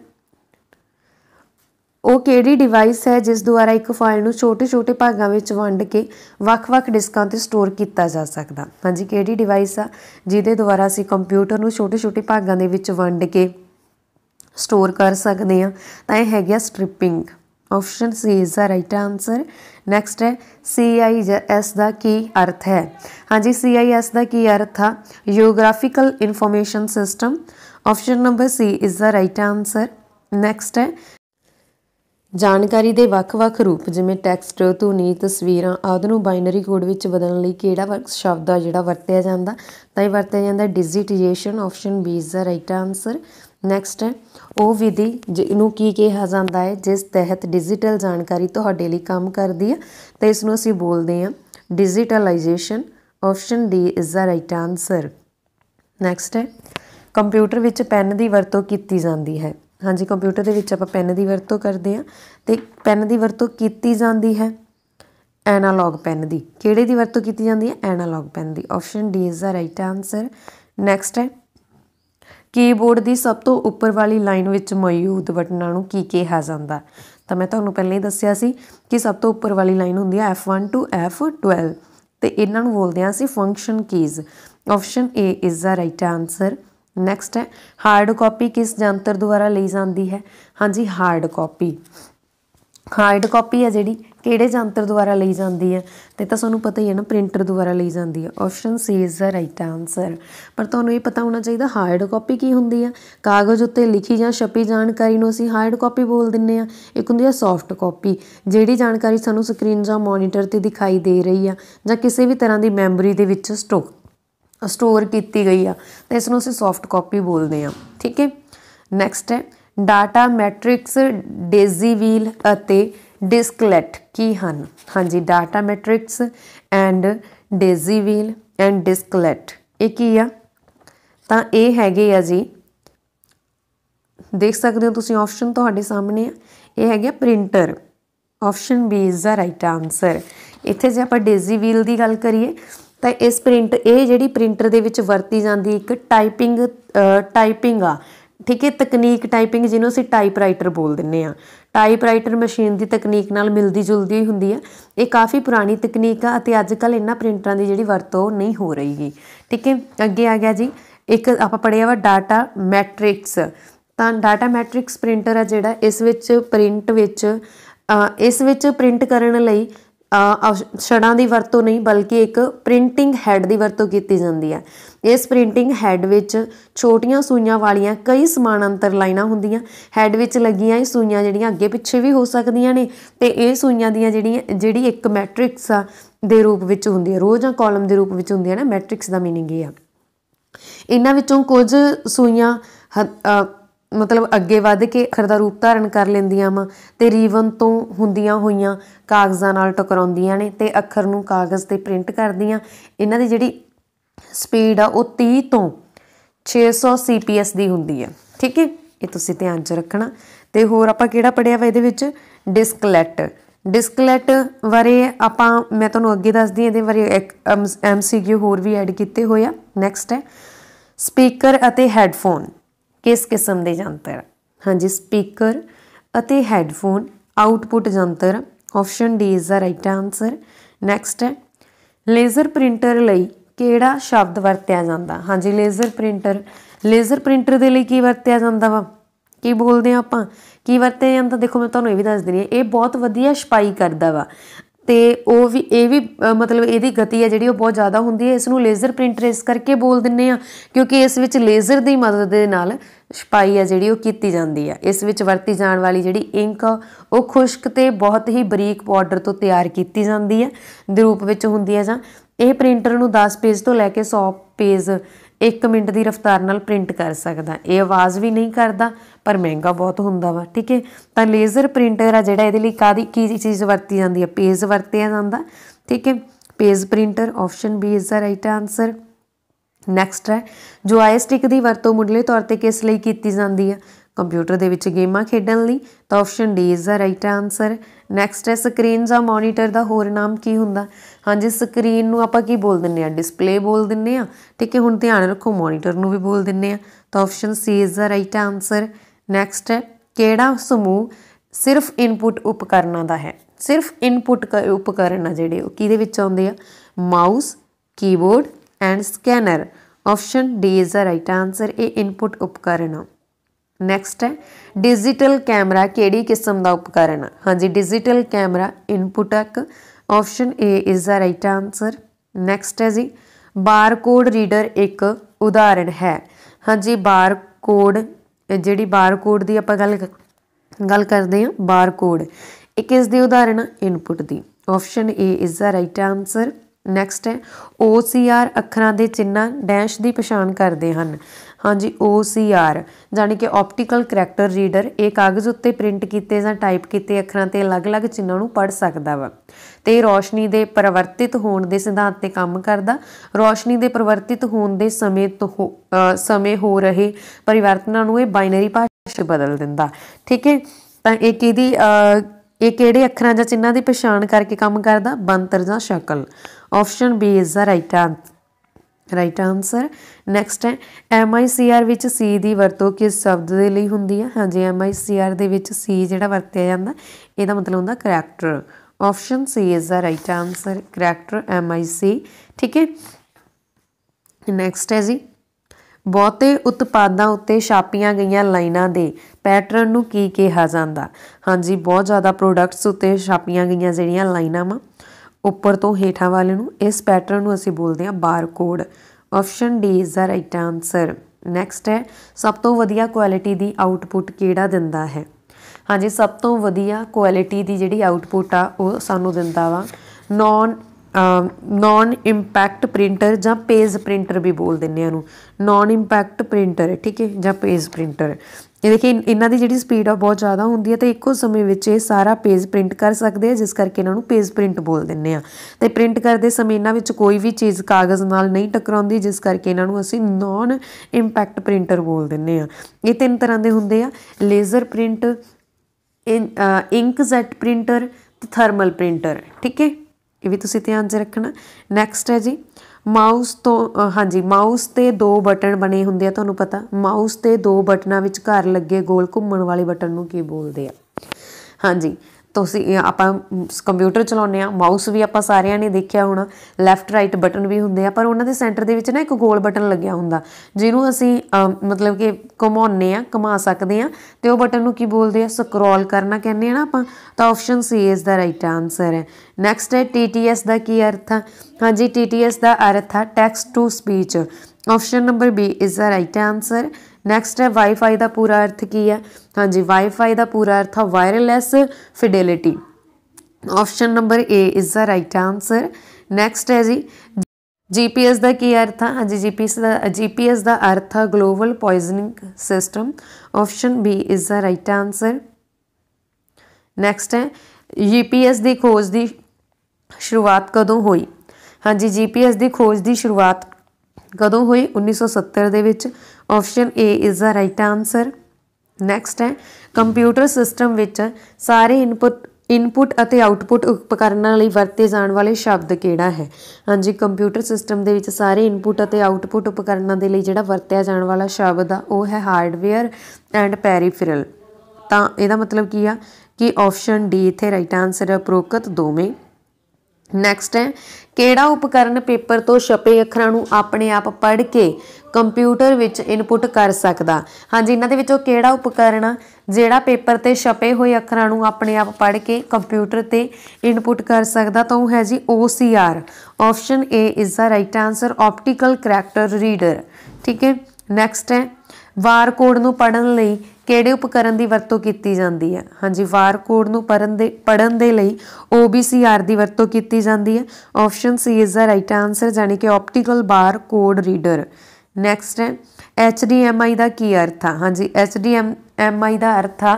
ਉਹ ਕਿਹੜੀ ਡਿਵਾਈਸ ਹੈ ਜਿਸ ਦੁਆਰਾ ਇੱਕ ਫਾਈਲ ਨੂੰ ਛੋਟੇ-ਛੋਟੇ ਭਾਗਾਂ ਵਿੱਚ ਵੰਡ ਕੇ ਵੱਖ-ਵੱਖ ਡਿਸਕਾਂ ਤੇ ਸਟੋਰ ਕੀਤਾ ਜਾ ਸਕਦਾ ਹਾਂਜੀ ਕਿਹੜੀ ਡਿਵਾਈਸ ਆ ਜਿਹਦੇ ਦੁਆਰਾ ਅਸੀਂ ਕੰਪਿਊਟਰ ਨੂੰ ਛੋਟੇ-ਛੋਟੇ ਭਾਗਾਂ ਦੇ ਵਿੱਚ ਵੰਡ ਕੇ ਸਟੋਰ ਕਰ ਸਕਦੇ ਆ ਤਾਂ ਇਹ ਹੈਗਾ stripping option C is the right answer next ਹੈ ਸੀ ਆਈ ਐਸ ਦਾ ਕੀ ਅਰਥ ਹੈ ਹਾਂਜੀ ਸੀ ਆਈ ਐਸ ਦਾ ਕੀ ਅਰਥ ਆ geographical information system option number C is the right answer next ਹੈ ਜਾਣਕਾਰੀ ਦੇ ਵੱਖ-ਵੱਖ ਰੂਪ ਜਿਵੇਂ ਟੈਕਸਟ, ਧੁਨੀ, ਤਸਵੀਰਾਂ ਆਦਿ ਨੂੰ ਬਾਈਨਰੀ ਕੋਡ ਵਿੱਚ ਬਦਲਣ ਲਈ ਕਿਹੜਾ ਵਰਕ ਸ਼ਬਦ ਆ ਜਿਹੜਾ ਵਰਤਿਆ ਜਾਂਦਾ ਤਾਂ ਇਹ ਵਰਤਿਆ ਜਾਂਦਾ digitization option B is the right answer next ਉਹ ਵਿਧੀ ਜਿਹਨੂੰ ਕੀ ਕਿਹਾ ਜਾਂਦਾ ਹੈ ਜਿਸ ਤਹਿਤ ਡਿਜੀਟਲ ਜਾਣਕਾਰੀ ਤੁਹਾਡੇ ਲਈ ਕੰਮ ਕਰਦੀ ਹੈ ਤਾਂ ਇਸ ਨੂੰ ਅਸੀਂ ਬੋਲਦੇ ਹਾਂ digitalization option D is the right answer next ਹੈ ਕੰਪਿਊਟਰ ਵਿੱਚ ਪੈਨ ਦੀ ਵਰਤੋਂ ਕੀਤੀ ਜਾਂਦੀ ਹੈ ਹਾਂਜੀ ਕੰਪਿਊਟਰ ਦੇ ਵਿੱਚ ਆਪਾਂ ਪੈਨ ਦੀ ਵਰਤੋਂ ਕਰਦੇ ਹਾਂ ਤੇ ਪੈਨ ਦੀ ਵਰਤੋਂ ਕੀਤੀ ਜਾਂਦੀ ਹੈ ਐਨਾਲੌਗ ਪੈਨ ਦੀ ਕਿਹੜੇ ਦੀ ਵਰਤੋਂ ਕੀਤੀ ਜਾਂਦੀ ਹੈ ਐਨਾਲੌਗ ਪੈਨ ਦੀ option D is the right answer next ਹੈ ਕੀਬੋਰਡ ਦੀ ਸਭ ਤੋਂ ਉੱਪਰ ਵਾਲੀ ਲਾਈਨ ਵਿੱਚ ਮੌਜੂਦ ਬਟਨਾਂ ਨੂੰ ਕੀ ਕਿਹਾ ਜਾਂਦਾ ਤਾਂ ਮੈਂ ਤੁਹਾਨੂੰ ਪਹਿਲਾਂ ਹੀ ਦੱਸਿਆ ਸੀ ਕਿ ਸਭ ਤੋਂ ਉੱਪਰ ਵਾਲੀ ਲਾਈਨ ਹੁੰਦੀ ਹੈ F1 ਟੂ F12 ਤੇ ਇਹਨਾਂ ਨੂੰ ਬੋਲਦੇ ਹਾਂ ਅਸੀਂ function keys option A is the right answer next ਹੈ ਹਾਰਡ ਕਾਪੀ ਕਿਸ ਜੰਤਰ ਦੁਆਰਾ ਲਈ ਜਾਂਦੀ ਹੈ ਹਾਂਜੀ ਹਾਰਡ ਕਾਪੀ ਹਾਰਡ ਕਾਪੀ ਹੈ ਜਿਹੜੀ ਕਿਹੜੇ ਯੰਤਰ ਦੁਆਰਾ ਲਈ ਜਾਂਦੀ ਹੈ ਤੇ ਤਾਂ ਸਾਨੂੰ ਪਤਾ ਹੀ ਹੈ ਨਾ ਪ੍ਰਿੰਟਰ ਦੁਆਰਾ ਲਈ ਜਾਂਦੀ ਹੈ option C is the right answer ਪਰ ਤੁਹਾਨੂੰ ਇਹ ਪਤਾ ਹੋਣਾ ਚਾਹੀਦਾ ਹਾਰਡ ਕਾਪੀ ਕੀ ਹੁੰਦੀ ਹੈ ਕਾਗਜ਼ ਉੱਤੇ ਲਿਖੀ ਜਾਂ ਛਪੀ ਜਾਣਕਾਰੀ ਨੂੰ ਅਸੀਂ ਹਾਰਡ ਕਾਪੀ ਬੋਲ ਦਿੰਨੇ ਆ ਇੱਕ ਹੁੰਦੀ ਹੈ ਸੌਫਟ ਕਾਪੀ ਜਿਹੜੀ ਜਾਣਕਾਰੀ ਸਾਨੂੰ ਸਕਰੀਨ ਜਾਂ ਮੋਨੀਟਰ ਤੇ ਦਿਖਾਈ ਦੇ ਰਹੀ ਆ ਜਾਂ ਕਿਸੇ ਵੀ ਤਰ੍ਹਾਂ ਦੀ ਮੈਮਰੀ ਦੇ ਵਿੱਚ ਸਟੋਕ ਸਟੋਰ ਕੀਤੀ ਗਈ ਆ ਤਾਂ ਇਸ ਨੂੰ ਅਸੀਂ ਸੌਫਟ ਕਾਪੀ ਬੋਲਦੇ ਆ ਠੀਕ ਹੈ ਨੈਕਸਟ ਹੈ ਡਾਟਾ ਮੈਟ੍ਰਿਕਸ ਡੇਜ਼ੀ ਵੀਲ ਅਤੇ ਡਿਸਕਲੈਟ ਕੀ ਹਨ ਹਾਂਜੀ data matrix and daisy wheel and ਡਿਸਕਲੈਟ ਇਹ ਕੀ ਆ ਤਾਂ ਇਹ ਹੈਗੇ ਆ ਜੀ ਦੇਖ ਸਕਦੇ ਹੋ ਤੁਸੀਂ ਆਪਸ਼ਨ ਤੁਹਾਡੇ ਸਾਹਮਣੇ ਆ ਇਹ ਹੈਗਾ printer option B is the right answer ਇੱਥੇ ਜੇ ਆਪਾਂ ਡੇਜ਼ੀ ਵੀਲ ਦੀ ਗੱਲ ਕਰੀਏ ਤਾਂ ਇਸ ਪ੍ਰਿੰਟ ਇਹ ਜਿਹੜੀ ਪ੍ਰਿੰਟਰ ਦੇ ਵਿੱਚ ਵਰਤੀ ਜਾਂਦੀ ਇੱਕ ਟਾਈਪਿੰਗ ਟਾਈਪਿੰਗ ਆ ਠੀਕ ਹੈ ਤਕਨੀਕ ਟਾਈਪਿੰਗ ਜਿਹਨੂੰ ਅਸੀਂ ਟਾਈਪਰਾਈਟਰ ਬੋਲ ਦਿੰਨੇ ਆ ਟਾਈਪਰਾਈਟਰ ਮਸ਼ੀਨ ਦੀ ਤਕਨੀਕ ਨਾਲ ਮਿਲਦੀ ਜੁਲਦੀ ਹੀ ਹੁੰਦੀ ਹੈ ਇਹ ਕਾਫੀ ਪੁਰਾਣੀ ਤਕਨੀਕ ਆ ਅਤੇ ਅੱਜ ਕੱਲ ਇਹਨਾਂ ਪ੍ਰਿੰਟਰਾਂ ਦੀ ਜਿਹੜੀ ਵਰਤੋਂ ਨਹੀਂ ਹੋ ਰਹੀਗੀ ਠੀਕ ਹੈ ਅੱਗੇ ਆ ਗਿਆ ਜੀ ਇੱਕ ਆਪਾਂ ਪੜਿਆ ਵਾ ਡਾਟਾ ਮੈਟ੍ਰਿਕਸ ਤਾਂ ਡਾਟਾ ਮੈਟ੍ਰਿਕਸ ਪ੍ਰਿੰਟਰ ਆ ਜਿਹੜਾ ਇਸ ਵਿੱਚ ਪ੍ਰਿੰਟ ਵਿੱਚ ਇਸ ਵਿੱਚ ਪ੍ਰਿੰਟ ਕਰਨ ਲਈ ਅਕਸ਼ਰਾਂ ਦੀ ਵਰਤੋਂ ਨਹੀਂ ਬਲਕਿ ਇੱਕ ਪ੍ਰਿੰਟਿੰਗ ਹੈੱਡ ਦੀ ਵਰਤੋਂ ਕੀਤੀ ਜਾਂਦੀ ਹੈ ਇਸ ਪ੍ਰਿੰਟਿੰਗ ਹੈੱਡ ਵਿੱਚ ਛੋਟੀਆਂ ਸੂਈਆਂ ਵਾਲੀਆਂ ਕਈ ਸਮਾਨਾਂਤਰ ਲਾਈਨਾਂ ਹੁੰਦੀਆਂ ਹੈੱਡ ਵਿੱਚ ਲੱਗੀਆਂ ਇਹ ਸੂਈਆਂ ਜਿਹੜੀਆਂ ਅੱਗੇ ਪਿੱਛੇ ਵੀ ਹੋ ਸਕਦੀਆਂ ਨੇ ਤੇ ਇਹ ਸੂਈਆਂ ਦੀਆਂ ਜਿਹੜੀਆਂ ਜਿਹੜੀ ਇੱਕ ਮੈਟ੍ਰਿਕਸ ਆ ਦੇ ਰੂਪ ਵਿੱਚ ਹੁੰਦੀ ਹੈ ਰੋ ਜਾਂ ਕਾਲਮ ਦੇ ਰੂਪ ਵਿੱਚ ਹੁੰਦੀ ਹੈ ਨਾ ਮੈਟ੍ਰਿਕਸ ਦਾ ਮੀਨਿੰਗ ਇਹ ਆ ਇਹਨਾਂ ਵਿੱਚੋਂ ਕੁਝ ਸੂਈਆਂ ਮਤਲਬ ਅੱਗੇ ਵੱਧ ਕੇ ਅੱਖਰ ਦਾ ਰੂਪ ਧਾਰਨ ਕਰ ਲੈਂਦੀਆਂ ਵਾ ਤੇ ਰੀਵਨ ਤੋਂ ਹੁੰਦੀਆਂ ਹੋਈਆਂ ਕਾਗਜ਼ਾਂ ਨਾਲ ਟਕਰਾਉਂਦੀਆਂ ਨੇ ਤੇ ਅੱਖਰ ਨੂੰ ਕਾਗਜ਼ ਤੇ ਪ੍ਰਿੰਟ ਕਰਦੀਆਂ ਇਹਨਾਂ ਦੀ ਜਿਹੜੀ ਸਪੀਡ ਆ ਉਹ 30 ਤੋਂ 600 ਸੀਪੀਐਸ ਦੀ ਹੁੰਦੀ ਹੈ ਠੀਕ ਹੈ ਇਹ ਤੁਸੀਂ ਧਿਆਨ 'ਚ ਰੱਖਣਾ ਤੇ ਹੋਰ ਆਪਾਂ ਕਿਹੜਾ ਪੜਿਆ ਵਾ ਇਹਦੇ ਵਿੱਚ ਡਿਸਕਲੈਟ ਡਿਸਕਲੈਟ ਬਾਰੇ ਆਪਾਂ ਮੈਂ ਤੁਹਾਨੂੰ ਅੱਗੇ ਦੱਸਦੀ ਇਹਦੇ ਬਾਰੇ ਇੱਕ ਐਮਸੀਕਿਊ ਹੋਰ ਵੀ ਐਡ ਕੀਤੇ ਹੋਇਆ ਨੈਕਸਟ ਹੈ ਸਪੀਕਰ ਅਤੇ ਹੈੱਡਫੋਨ ਕਿਸ ਕਿਸਮ ਦੇ ਯੰਤਰ ਹਾਂਜੀ ਸਪੀਕਰ ਅਤੇ ਹੈੱਡਫੋਨ ਆਊਟਪੁੱਟ ਯੰਤਰ option D is the right answer next ਹੈ ਲੇਜ਼ਰ ਪ੍ਰਿੰਟਰ ਲਈ ਕਿਹੜਾ ਸ਼ਬਦ ਵਰਤਿਆ ਜਾਂਦਾ ਹਾਂਜੀ ਲੇਜ਼ਰ ਪ੍ਰਿੰਟਰ ਲੇਜ਼ਰ ਪ੍ਰਿੰਟਰ ਦੇ ਲਈ ਕੀ ਵਰਤਿਆ ਜਾਂਦਾ ਵਾ ਕੀ ਬੋਲਦੇ ਆਪਾਂ ਕੀ ਵਰਤਿਆ ਜਾਂਦਾ ਦੇਖੋ ਮੈਂ ਤੁਹਾਨੂੰ ਇਹ ਵੀ ਦੱਸ ਦਿੰਦੀ ਹਾਂ ਇਹ ਬਹੁਤ ਵਧੀਆ ਛਪਾਈ ਕਰਦਾ ਵਾ ਤੇ ਉਹ ਵੀ ਇਹ ਵੀ ਮਤਲਬ ਇਹਦੀ ਗਤੀ ਹੈ ਜਿਹੜੀ ਉਹ ਬਹੁਤ ਜ਼ਿਆਦਾ ਹੁੰਦੀ ਹੈ ਇਸ ਨੂੰ ਲੇਜ਼ਰ ਪ੍ਰਿੰਟ ਰੇਸ ਕਰਕੇ ਬੋਲ ਦਿੰਨੇ ਆ ਕਿਉਂਕਿ ਇਸ ਵਿੱਚ ਲੇਜ਼ਰ ਦੀ ਮਦਦ ਦੇ ਨਾਲ ਛਪਾਈ ਹੈ ਜਿਹੜੀ ਉਹ ਕੀਤੀ ਜਾਂਦੀ ਹੈ ਇਸ ਵਿੱਚ ਵਰਤੀ ਜਾਣ ਵਾਲੀ ਜਿਹੜੀ ਇੰਕ ਉਹ ਖੁਸ਼ਕ ਤੇ ਬਹੁਤ ਹੀ ਬਰੀਕ ਪਾਊਡਰ ਤੋਂ ਤਿਆਰ ਕੀਤੀ ਜਾਂਦੀ ਹੈ ਦੇ ਰੂਪ ਵਿੱਚ ਹੁੰਦੀ ਹੈ ਜਾਂ ਇਹ ਪ੍ਰਿੰਟਰ ਨੂੰ 10 ਪੇਜ ਤੋਂ ਲੈ ਕੇ 100 ਪੇਜ 1 ਮਿੰਟ ਦੀ ਰਫ਼ਤਾਰ ਨਾਲ ਪ੍ਰਿੰਟ ਕਰ ਸਕਦਾ ਇਹ ਆਵਾਜ਼ ਵੀ ਨਹੀਂ ਕਰਦਾ ਪਰ ਮਹਿੰਗਾ ਬਹੁਤ ਹੁੰਦਾ ਵਾ ਠੀਕ ਹੈ ਤਾਂ ਲੇਜ਼ਰ ਪ੍ਰਿੰਟਰ ਆ ਜਿਹੜਾ ਇਹਦੇ ਲਈ ਕਾਦੀ ਕੀ ਚੀਜ਼ ਵਰਤੀ ਜਾਂਦੀ ਹੈ ਪੇਜ ਵਰਤਿਆ ਜਾਂਦਾ ਠੀਕ ਹੈ page printer option B is the right answer next ਹੈ ਜੋ ਜੋਇਸਟਿਕ ਦੀ ਵਰਤੋਂ ਮੁੱਢਲੇ ਤੌਰ ਤੇ ਕਿਸ ਲਈ ਕੀਤੀ ਜਾਂਦੀ ਹੈ ਕੰਪਿਊਟਰ ਦੇ ਵਿੱਚ ਗੇਮਾਂ ਖੇਡਣ ਲਈ ਤਾਂ option D is the right answer next ਹੈ ਸਕਰੀਨ ਜਾਂ ਮੋਨੀਟਰ ਦਾ ਹੋਰ ਨਾਮ ਕੀ ਹੁੰਦਾ ਹਾਂਜੀ ਸਕਰੀਨ ਨੂੰ ਆਪਾਂ ਕੀ ਬੋਲ ਦਿੰਨੇ ਆ ਡਿਸਪਲੇ ਬੋਲ ਦਿੰਨੇ ਆ ਠੀਕ ਹੈ ਹੁਣ ਧਿਆਨ ਰੱਖੋ ਮੋਨੀਟਰ ਨੂੰ ਵੀ ਬੋਲ ਦਿੰਨੇ ਆ ਤਾਂ option C is the right answer next ਹੈ ਕਿਹੜਾ ਸਮੂਹ ਸਿਰਫ ਇਨਪੁਟ ਉਪਕਰਨਾਂ ਦਾ ਹੈ ਸਿਰਫ ਇਨਪੁਟ ਉਪਕਰਨ ਆ ਜਿਹੜੇ ਉਹ ਕਿਹਦੇ ਵਿੱਚ ਆਉਂਦੇ ਆ mouse keyboard and scanner option D is the right answer ਇਹ ਇਨਪੁਟ ਉਪਕਰਨ ਆ ਨੈਕਸਟ ਹੈ ਡਿਜੀਟਲ ਕੈਮਰਾ ਕਿਹੜੀ ਕਿਸਮ ਦਾ ਉਪਕਰਨ ਹਾਂਜੀ ਡਿਜੀਟਲ ਕੈਮਰਾ ਇਨਪੁਟ ਇੱਕ option A is the right answer next ਹੈ ਜੀ ਬਾਰਕੋਡ ਰੀਡਰ ਇੱਕ ਉਦਾਹਰਣ ਹੈ ਹਾਂਜੀ ਬਾਰਕੋਡ ਜਿਹੜੀ ਬਾਰਕੋਡ ਦੀ ਆਪਾਂ ਗੱਲ ਗੱਲ ਕਰਦੇ ਹਾਂ ਬਾਰਕੋਡ ਇਹ ਕਿਸ ਦੀ ਉਦਾਹਰਣ ਹੈ ਇਨਪੁਟ ਦੀ option A is the right answer next ਹੈ OCR ਅੱਖਰਾਂ ਦੇ ਚਿੰਨ੍ਹਾਂ ਡੈਸ਼ ਦੀ ਪਛਾਣ ਕਰਦੇ ਹਨ ਹਾਂਜੀ OCR ਜਾਨੀ ਕਿ ਆਪਟੀਕਲ ਕੈਰੈਕਟਰ ਰੀਡਰ ਇਹ ਕਾਗਜ਼ ਉੱਤੇ ਪ੍ਰਿੰਟ ਕੀਤੇ ਜਾਂ ਟਾਈਪ ਕੀਤੇ ਅੱਖਰਾਂ ਤੇ ਅਲੱਗ-ਅਲੱਗ ਚਿੰਨ੍ਹਾਂ ਨੂੰ ਪੜ੍ਹ ਸਕਦਾ ਵਾ ਤੇ ਰੋਸ਼ਨੀ ਦੇ ਪਰਵਰਤਿਤ ਹੋਣ ਦੇ ਸਿਧਾਂਤ ਤੇ ਕੰਮ ਕਰਦਾ ਰੋਸ਼ਨੀ ਦੇ ਪਰਵਰਤਿਤ ਹੋਣ ਦੇ ਸਮੇਂ ਤੋਂ ਸਮੇਂ ਹੋ ਰਹੇ ਪਰਿਵਰਤਨਾਂ ਨੂੰ ਇਹ ਬਾਈਨਰੀ ਭਾਸ਼ਾ ਬਦਲ ਦਿੰਦਾ ਠੀਕ ਹੈ ਤਾਂ ਇਹ ਕਿਹਦੀ ਇਹ ਕਿਹੜੇ ਅੱਖਰਾਂ ਜਾਂ ਚਿੰਨ੍ਹਾਂ ਦੀ ਪਛਾਣ ਕਰਕੇ ਕੰਮ ਕਰਦਾ ਬੰਤਰ ਜਾਂ ਸ਼ਕਲ option B is the right answer right answer next ਹੈ ਆਰ ਵਿੱਚ ਸੀ ਦੀ ਵਰਤੋਂ ਕਿਸ ਸ਼ਬਦ ਦੇ ਲਈ ਹੁੰਦੀ ਹੈ ਹਾਂਜੀ ਆਰ ਦੇ ਵਿੱਚ ਸੀ ਜਿਹੜਾ ਵਰਤਿਆ ਜਾਂਦਾ ਇਹਦਾ ਮਤਲਬ ਹੁੰਦਾ character option C is the right answer character C ਠੀਕ ਹੈ ਨੈਕਸਟ ਹੈ ਜੀ ਬਹੁਤੇ ਉਤਪਾਦਾਂ ਉੱਤੇ ਛਾਪੀਆਂ ਗਈਆਂ ਲਾਈਨਾਂ ਦੇ ਪੈਟਰਨ ਨੂੰ ਕੀ ਕਿਹਾ ਜਾਂਦਾ ਹਾਂਜੀ ਬਹੁਤ ਜ਼ਿਆਦਾ ਪ੍ਰੋਡਕਟਸ ਉੱਤੇ ਛਾਪੀਆਂ ਗਈਆਂ ਜਿਹੜੀਆਂ ਲਾਈਨਾਂ ਆ ਉੱਪਰ ਤੋਂ ਹੇਠਾਂ ਵਾਲੇ ਨੂੰ ਇਸ ਪੈਟਰਨ ਨੂੰ ਅਸੀਂ ਬੋਲਦੇ ਹਾਂ barcode option D is the right answer next ਹੈ ਸਭ ਤੋਂ ਵਧੀਆ ਕੁਆਲਿਟੀ ਦੀ ਆਉਟਪੁੱਟ ਕਿਹੜਾ ਦਿੰਦਾ ਹੈ ਹਾਂਜੀ ਸਭ ਤੋਂ ਵਧੀਆ ਕੁਆਲਿਟੀ ਦੀ ਜਿਹੜੀ ਆਉਟਪੁੱਟ ਆ ਉਹ ਸਾਨੂੰ ਦਿੰਦਾ ਵਾ ਨੌਨ ਨੌਨ ਇੰਪੈਕਟ ਪ੍ਰਿੰਟਰ ਜਾਂ ਪੇਜ ਪ੍ਰਿੰਟਰ ਵੀ ਬੋਲ ਦਿੰਨੇ ਆ ਨੂੰ ਨੌਨ ਇੰਪੈਕਟ ਪ੍ਰਿੰਟਰ ਠੀਕ ਹੈ ਜਾਂ ਪੇਜ ਪ੍ਰਿੰਟਰ ਇਹ ਦੇਖੀ ਇਹਨਾਂ ਦੀ ਜਿਹੜੀ ਸਪੀਡ ਆ ਬਹੁਤ ਜ਼ਿਆਦਾ ਹੁੰਦੀ ਹੈ ਤੇ ਇੱਕੋ ਸਮੇਂ ਵਿੱਚ ਇਹ ਸਾਰਾ ਪੇਜ ਪ੍ਰਿੰਟ ਕਰ ਸਕਦੇ ਆ ਜਿਸ ਕਰਕੇ ਇਹਨਾਂ ਨੂੰ ਪੇਜ ਪ੍ਰਿੰਟ ਬੋਲ ਦਿੰਨੇ ਆ ਤੇ ਪ੍ਰਿੰਟ ਕਰਦੇ ਸਮੇਂ ਇਹਨਾਂ ਵਿੱਚ ਕੋਈ ਵੀ ਚੀਜ਼ ਕਾਗਜ਼ ਨਾਲ ਨਹੀਂ ਟਕਰਾਉਂਦੀ ਜਿਸ ਕਰਕੇ ਇਹਨਾਂ ਨੂੰ ਅਸੀਂ ਨੌਨ ਇੰਪੈਕਟ ਪ੍ਰਿੰਟਰ ਬੋਲ ਦਿੰਨੇ ਆ ਇਹ ਤਿੰਨ ਤਰ੍ਹਾਂ ਦੇ ਹੁੰਦੇ ਆ ਲੇਜ਼ਰ ਪ੍ਰਿੰਟ ਜੈਟ ਪ੍ਰਿੰਟਰ ਤੇ ਥਰਮਲ ਪ੍ਰਿੰਟਰ ਠੀਕ ਹੈ ਇਹ ਵੀ ਤੁਸੀਂ ਧਿਆਨ 'ਚ ਰੱਖਣਾ ਨੈਕਸਟ ਹੈ ਜੀ ਮਾਊਸ ਤੋਂ ਹਾਂਜੀ ਮਾਊਸ ਤੇ ਦੋ ਬਟਨ ਬਣੇ ਹੁੰਦੇ ਆ ਤੁਹਾਨੂੰ ਪਤਾ ਮਾਊਸ ਤੇ ਦੋ ਬਟਨਾਂ ਵਿੱਚ ਘਰ ਲੱਗੇ ਗੋਲ ਘੁੰਮਣ ਵਾਲੇ ਬਟਨ ਨੂੰ ਕੀ ਬੋਲਦੇ ਆ ਹਾਂਜੀ ਤੁਸੀਂ ਆਪਾਂ ਕੰਪਿਊਟਰ ਚਲਾਉਂਦੇ ਆ ਮਾਊਸ ਵੀ ਆਪਾਂ ਸਾਰਿਆਂ ਨੇ ਦੇਖਿਆ ਹੋਣਾ ਲੈਫਟ ਰਾਈਟ ਬਟਨ ਵੀ ਹੁੰਦੇ ਆ ਪਰ ਉਹਨਾਂ ਦੇ ਸੈਂਟਰ ਦੇ ਵਿੱਚ ਨਾ ਇੱਕ ਗੋਲ ਬਟਨ ਲੱਗਿਆ ਹੁੰਦਾ ਜਿਹਨੂੰ ਅਸੀਂ ਮਤਲਬ ਕਿ ਘੁਮਾਉਂਦੇ ਆ ਘੁਮਾ ਸਕਦੇ ਆ ਤੇ ਉਹ ਬਟਨ ਨੂੰ ਕੀ ਬੋਲਦੇ ਆ ਸਕਰੋਲ ਕਰਨਾ ਕਹਿੰਦੇ ਆ ਨਾ ਆਪਾਂ ਤਾਂ ਆਪਸ਼ਨ ਸੀ ਇਸ ਦਾ ਰਾਈਟ ਆਨਸਰ ਹੈ ਨੈਕਸਟ ਹੈ ਟੀਟੀਐਸ ਦਾ ਕੀ ਅਰਥ ਆ ਹਾਂਜੀ ਟੀਟੀਐਸ ਦਾ ਅਰਥ ਆ text to speech option number B is the right answer next ਹੈ ਵਾਈਫਾਈ ਦਾ ਪੂਰਾ ਅਰਥ ਕੀ ਹੈ ਹਾਂਜੀ ਵਾਈਫਾਈ ਦਾ ਪੂਰਾ ਅਰਥ ਹੈ wireless fidelity option number A is the right answer next ਹੈ ਜੀ ਜੀਪੀਐਸ ਦਾ ਕੀ ਅਰਥ ਹੈ ਹਾਂਜੀ ਜੀਪੀਐਸ ਦਾ ਜੀਪੀਐਸ ਦਾ ਅਰਥ ਹੈ global positioning system option B is the right answer next ਹੈ ਜੀਪੀਐਸ ਦੀ ਖੋਜ ਦੀ ਸ਼ੁਰੂਆਤ ਕਦੋਂ ਹੋਈ ਹਾਂਜੀ ਜੀਪੀਐਸ ਦੀ ਖੋਜ ਦੀ ਸ਼ੁਰੂਆਤ ਕਦੋਂ ਹੋਈ 1970 ਦੇ ਵਿੱਚ option A is the right answer next ਹੈ ਕੰਪਿਊਟਰ ਸਿਸਟਮ ਵਿੱਚ ਸਾਰੇ ਇਨਪੁਟ ਇਨਪੁਟ ਅਤੇ ਆਊਟਪੁਟ ਉਪਕਰਨਾਂ ਲਈ ਵਰਤੇ ਜਾਣ ਵਾਲੇ ਸ਼ਬਦ ਕਿਹੜਾ ਹੈ ਹਾਂਜੀ ਕੰਪਿਊਟਰ ਸਿਸਟਮ ਦੇ ਵਿੱਚ ਸਾਰੇ ਇਨਪੁਟ ਅਤੇ ਆਊਟਪੁਟ ਉਪਕਰਨਾਂ ਦੇ ਲਈ ਜਿਹੜਾ ਵਰਤਿਆ ਜਾਣ ਵਾਲਾ ਸ਼ਬਦ ਆ ਉਹ ਹੈ ਹਾਰਡਵੇਅਰ ਐਂਡ ਪੈਰੀਫਰਲ ਤਾਂ ਇਹਦਾ ਮਤਲਬ ਕੀ ਆ ਕਿ ਆਪਸ਼ਨ ਡੀ ਇੱਥੇ ਰਾਈਟ ਆਨਸਰ ਹੈ ਪ੍ਰੋਕਤ ਦੋਵੇਂ ਨੈਕਸਟ ਹੈ ਕਿਹੜਾ ਉਪਕਰਨ ਪੇਪਰ ਤੋਂ ਛਪੇ ਅੱਖਰਾਂ ਨੂੰ ਆਪਣੇ ਆਪ ਪੜ੍ਹ ਕੇ ਕੰਪਿਊਟਰ ਵਿੱਚ ਇਨਪੁਟ ਕਰ ਸਕਦਾ ਹਾਂਜੀ ਇਹਨਾਂ ਦੇ ਵਿੱਚੋਂ ਕਿਹੜਾ ਉਪਕਰਨ ਜਿਹੜਾ ਪੇਪਰ ਤੇ ਛਪੇ ਹੋਏ ਅੱਖਰਾਂ ਨੂੰ ਆਪਣੇ ਆਪ ਪੜ੍ਹ ਕੇ ਕੰਪਿਊਟਰ ਤੇ ਇਨਪੁਟ ਕਰ ਸਕਦਾ ਤਾਂ ਉਹ ਹੈ ਜੀ OCR option A is the right answer optical character reader ਠੀਕ ਹੈ ਨੈਕਸਟ ਹੈ ਬਾਰਕੋਡ ਕੋਡ ਨੂੰ ਪੜਨ ਲਈ ਕਿਹੜੇ ਉਪਕਰਨ ਦੀ ਵਰਤੋਂ ਕੀਤੀ ਜਾਂਦੀ ਹੈ ਹਾਂਜੀ ਵਾਰ ਕੋਡ ਨੂੰ ਪੜਨ ਦੇ ਪੜਨ ਦੇ ਲਈ OBCR ਦੀ ਵਰਤੋਂ ਕੀਤੀ ਜਾਂਦੀ ਹੈ option C is the right answer ਜਾਨੀ ਕਿ optical bar code reader next ਹੈ HDMI ਦਾ ਕੀ ਅਰਥ ਆ ਹਾਂਜੀ HDMI ਦਾ ਅਰਥ ਆ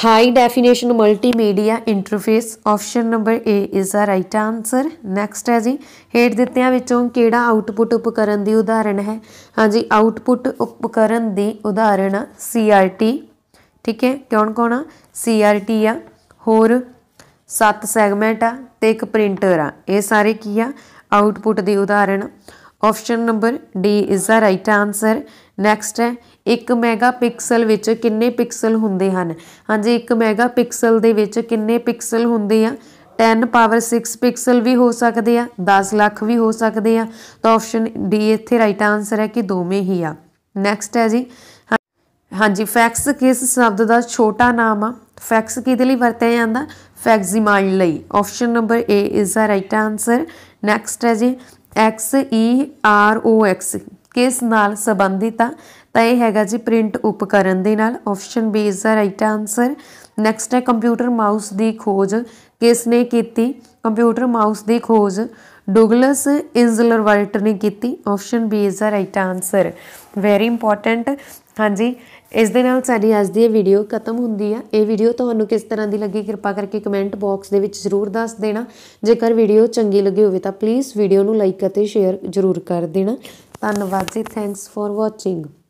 high definition multimedia interface option number A is the right answer next ਹੈ ਜੀ ਹੇਠ ਦਿੱਤਿਆਂ ਵਿੱਚੋਂ ਕਿਹੜਾ ਆਉਟਪੁੱਟ ਉਪਕਰਨ ਦੀ ਉਦਾਹਰਣ ਹੈ ਹਾਂਜੀ ਆਉਟਪੁੱਟ ਉਪਕਰਨ ਦੀ ਉਦਾਹਰਣ ਸੀਆਰਟੀ ਠੀਕ ਹੈ ਕੌਣ ਕੌਣ ਆ ਸੀਆਰਟੀ ਆ ਹੋਰ ਸੱਤ ਸੈਗਮੈਂਟ ਆ ਤੇ ਇੱਕ ਪ੍ਰਿੰਟਰ ਆ ਇਹ ਸਾਰੇ ਕੀ ਆ ਆਉਟਪੁੱਟ ਦੀ ਉਦਾਹਰਣ option number D is the right answer next ਹੈ 1 ਮੈਗਾਪਿਕਸਲ ਵਿੱਚ ਕਿੰਨੇ ਪਿਕਸਲ ਹੁੰਦੇ ਹਨ ਹਾਂਜੀ 1 ਮੈਗਾਪਿਕਸਲ ਦੇ ਵਿੱਚ ਕਿੰਨੇ ਪਿਕਸਲ ਹੁੰਦੇ ਆ 10 ਪਾਵਰ 6 ਪਿਕਸਲ ਵੀ ਹੋ ਸਕਦੇ ਆ 10 ਲੱਖ ਵੀ ਹੋ ਸਕਦੇ ਆ ਤਾਂ ਆਪਸ਼ਨ ਡੀ ਇੱਥੇ ਰਾਈਟ ਆਨਸਰ ਹੈ ਕਿ ਦੋਵੇਂ ਹੀ ਆ ਨੈਕਸਟ ਹੈ ਜੀ ਹਾਂਜੀ ਫੈਕਸ ਕਿਸ ਸ਼ਬਦ ਦਾ ਛੋਟਾ ਨਾਮ ਆ ਫੈਕਸ ਕਿਹਦੇ ਲਈ ਵਰਤਿਆ ਜਾਂਦਾ ਫੈਕਸਿਮਾਈਲ ਲਈ option number A is the right answer next ਹੈ ਜੀ ਐਕਸ ਐਕਸ e ਕਿਸ ਨਾਲ ਸੰਬੰਧਿਤ ਆ ਤਾਂ ਇਹ ਹੈਗਾ ਜੀ ਪ੍ਰਿੰਟ ਉਪਕਰਨ ਦੇ ਨਾਲ option B is the right answer next ਹੈ ਕੰਪਿਊਟਰ ਮਾਊਸ ਦੀ ਖੋਜ ਕਿਸ ਨੇ ਕੀਤੀ ਕੰਪਿਊਟਰ ਮਾਊਸ ਦੀ ਖੋਜ ਡੁਗਲਸ ਇਨਜ਼ਲਰ ਵਾਲਟ ਨੇ ਕੀਤੀ option B is the right answer very important ਹਾਂਜੀ ਇਸ ਦੇ ਨਾਲ ਸਾਡੀ ਅੱਜ ਦੀ ਵੀਡੀਓ ਖਤਮ ਹੁੰਦੀ ਆ ਇਹ ਵੀਡੀਓ ਤੁਹਾਨੂੰ ਕਿਸ ਤਰ੍ਹਾਂ ਦੀ ਲੱਗੀ ਕਿਰਪਾ ਕਰਕੇ ਕਮੈਂਟ ਬਾਕਸ ਦੇ ਵਿੱਚ ਜ਼ਰੂਰ ਦੱਸ ਦੇਣਾ ਜੇਕਰ ਵੀਡੀਓ ਚੰਗੀ ਲੱਗੀ ਹੋਵੇ ਤਾਂ ਪਲੀਜ਼ ਵੀਡੀਓ ਨੂੰ ਲਾਈਕ ਅਤੇ ਸ਼ੇਅਰ ਜ਼ਰੂਰ ਕਰ ਦੇਣਾ ਧੰਨਵਾਦ ਜੀ ਥੈਂਕਸ ਫॉर ਵਾਚਿੰਗ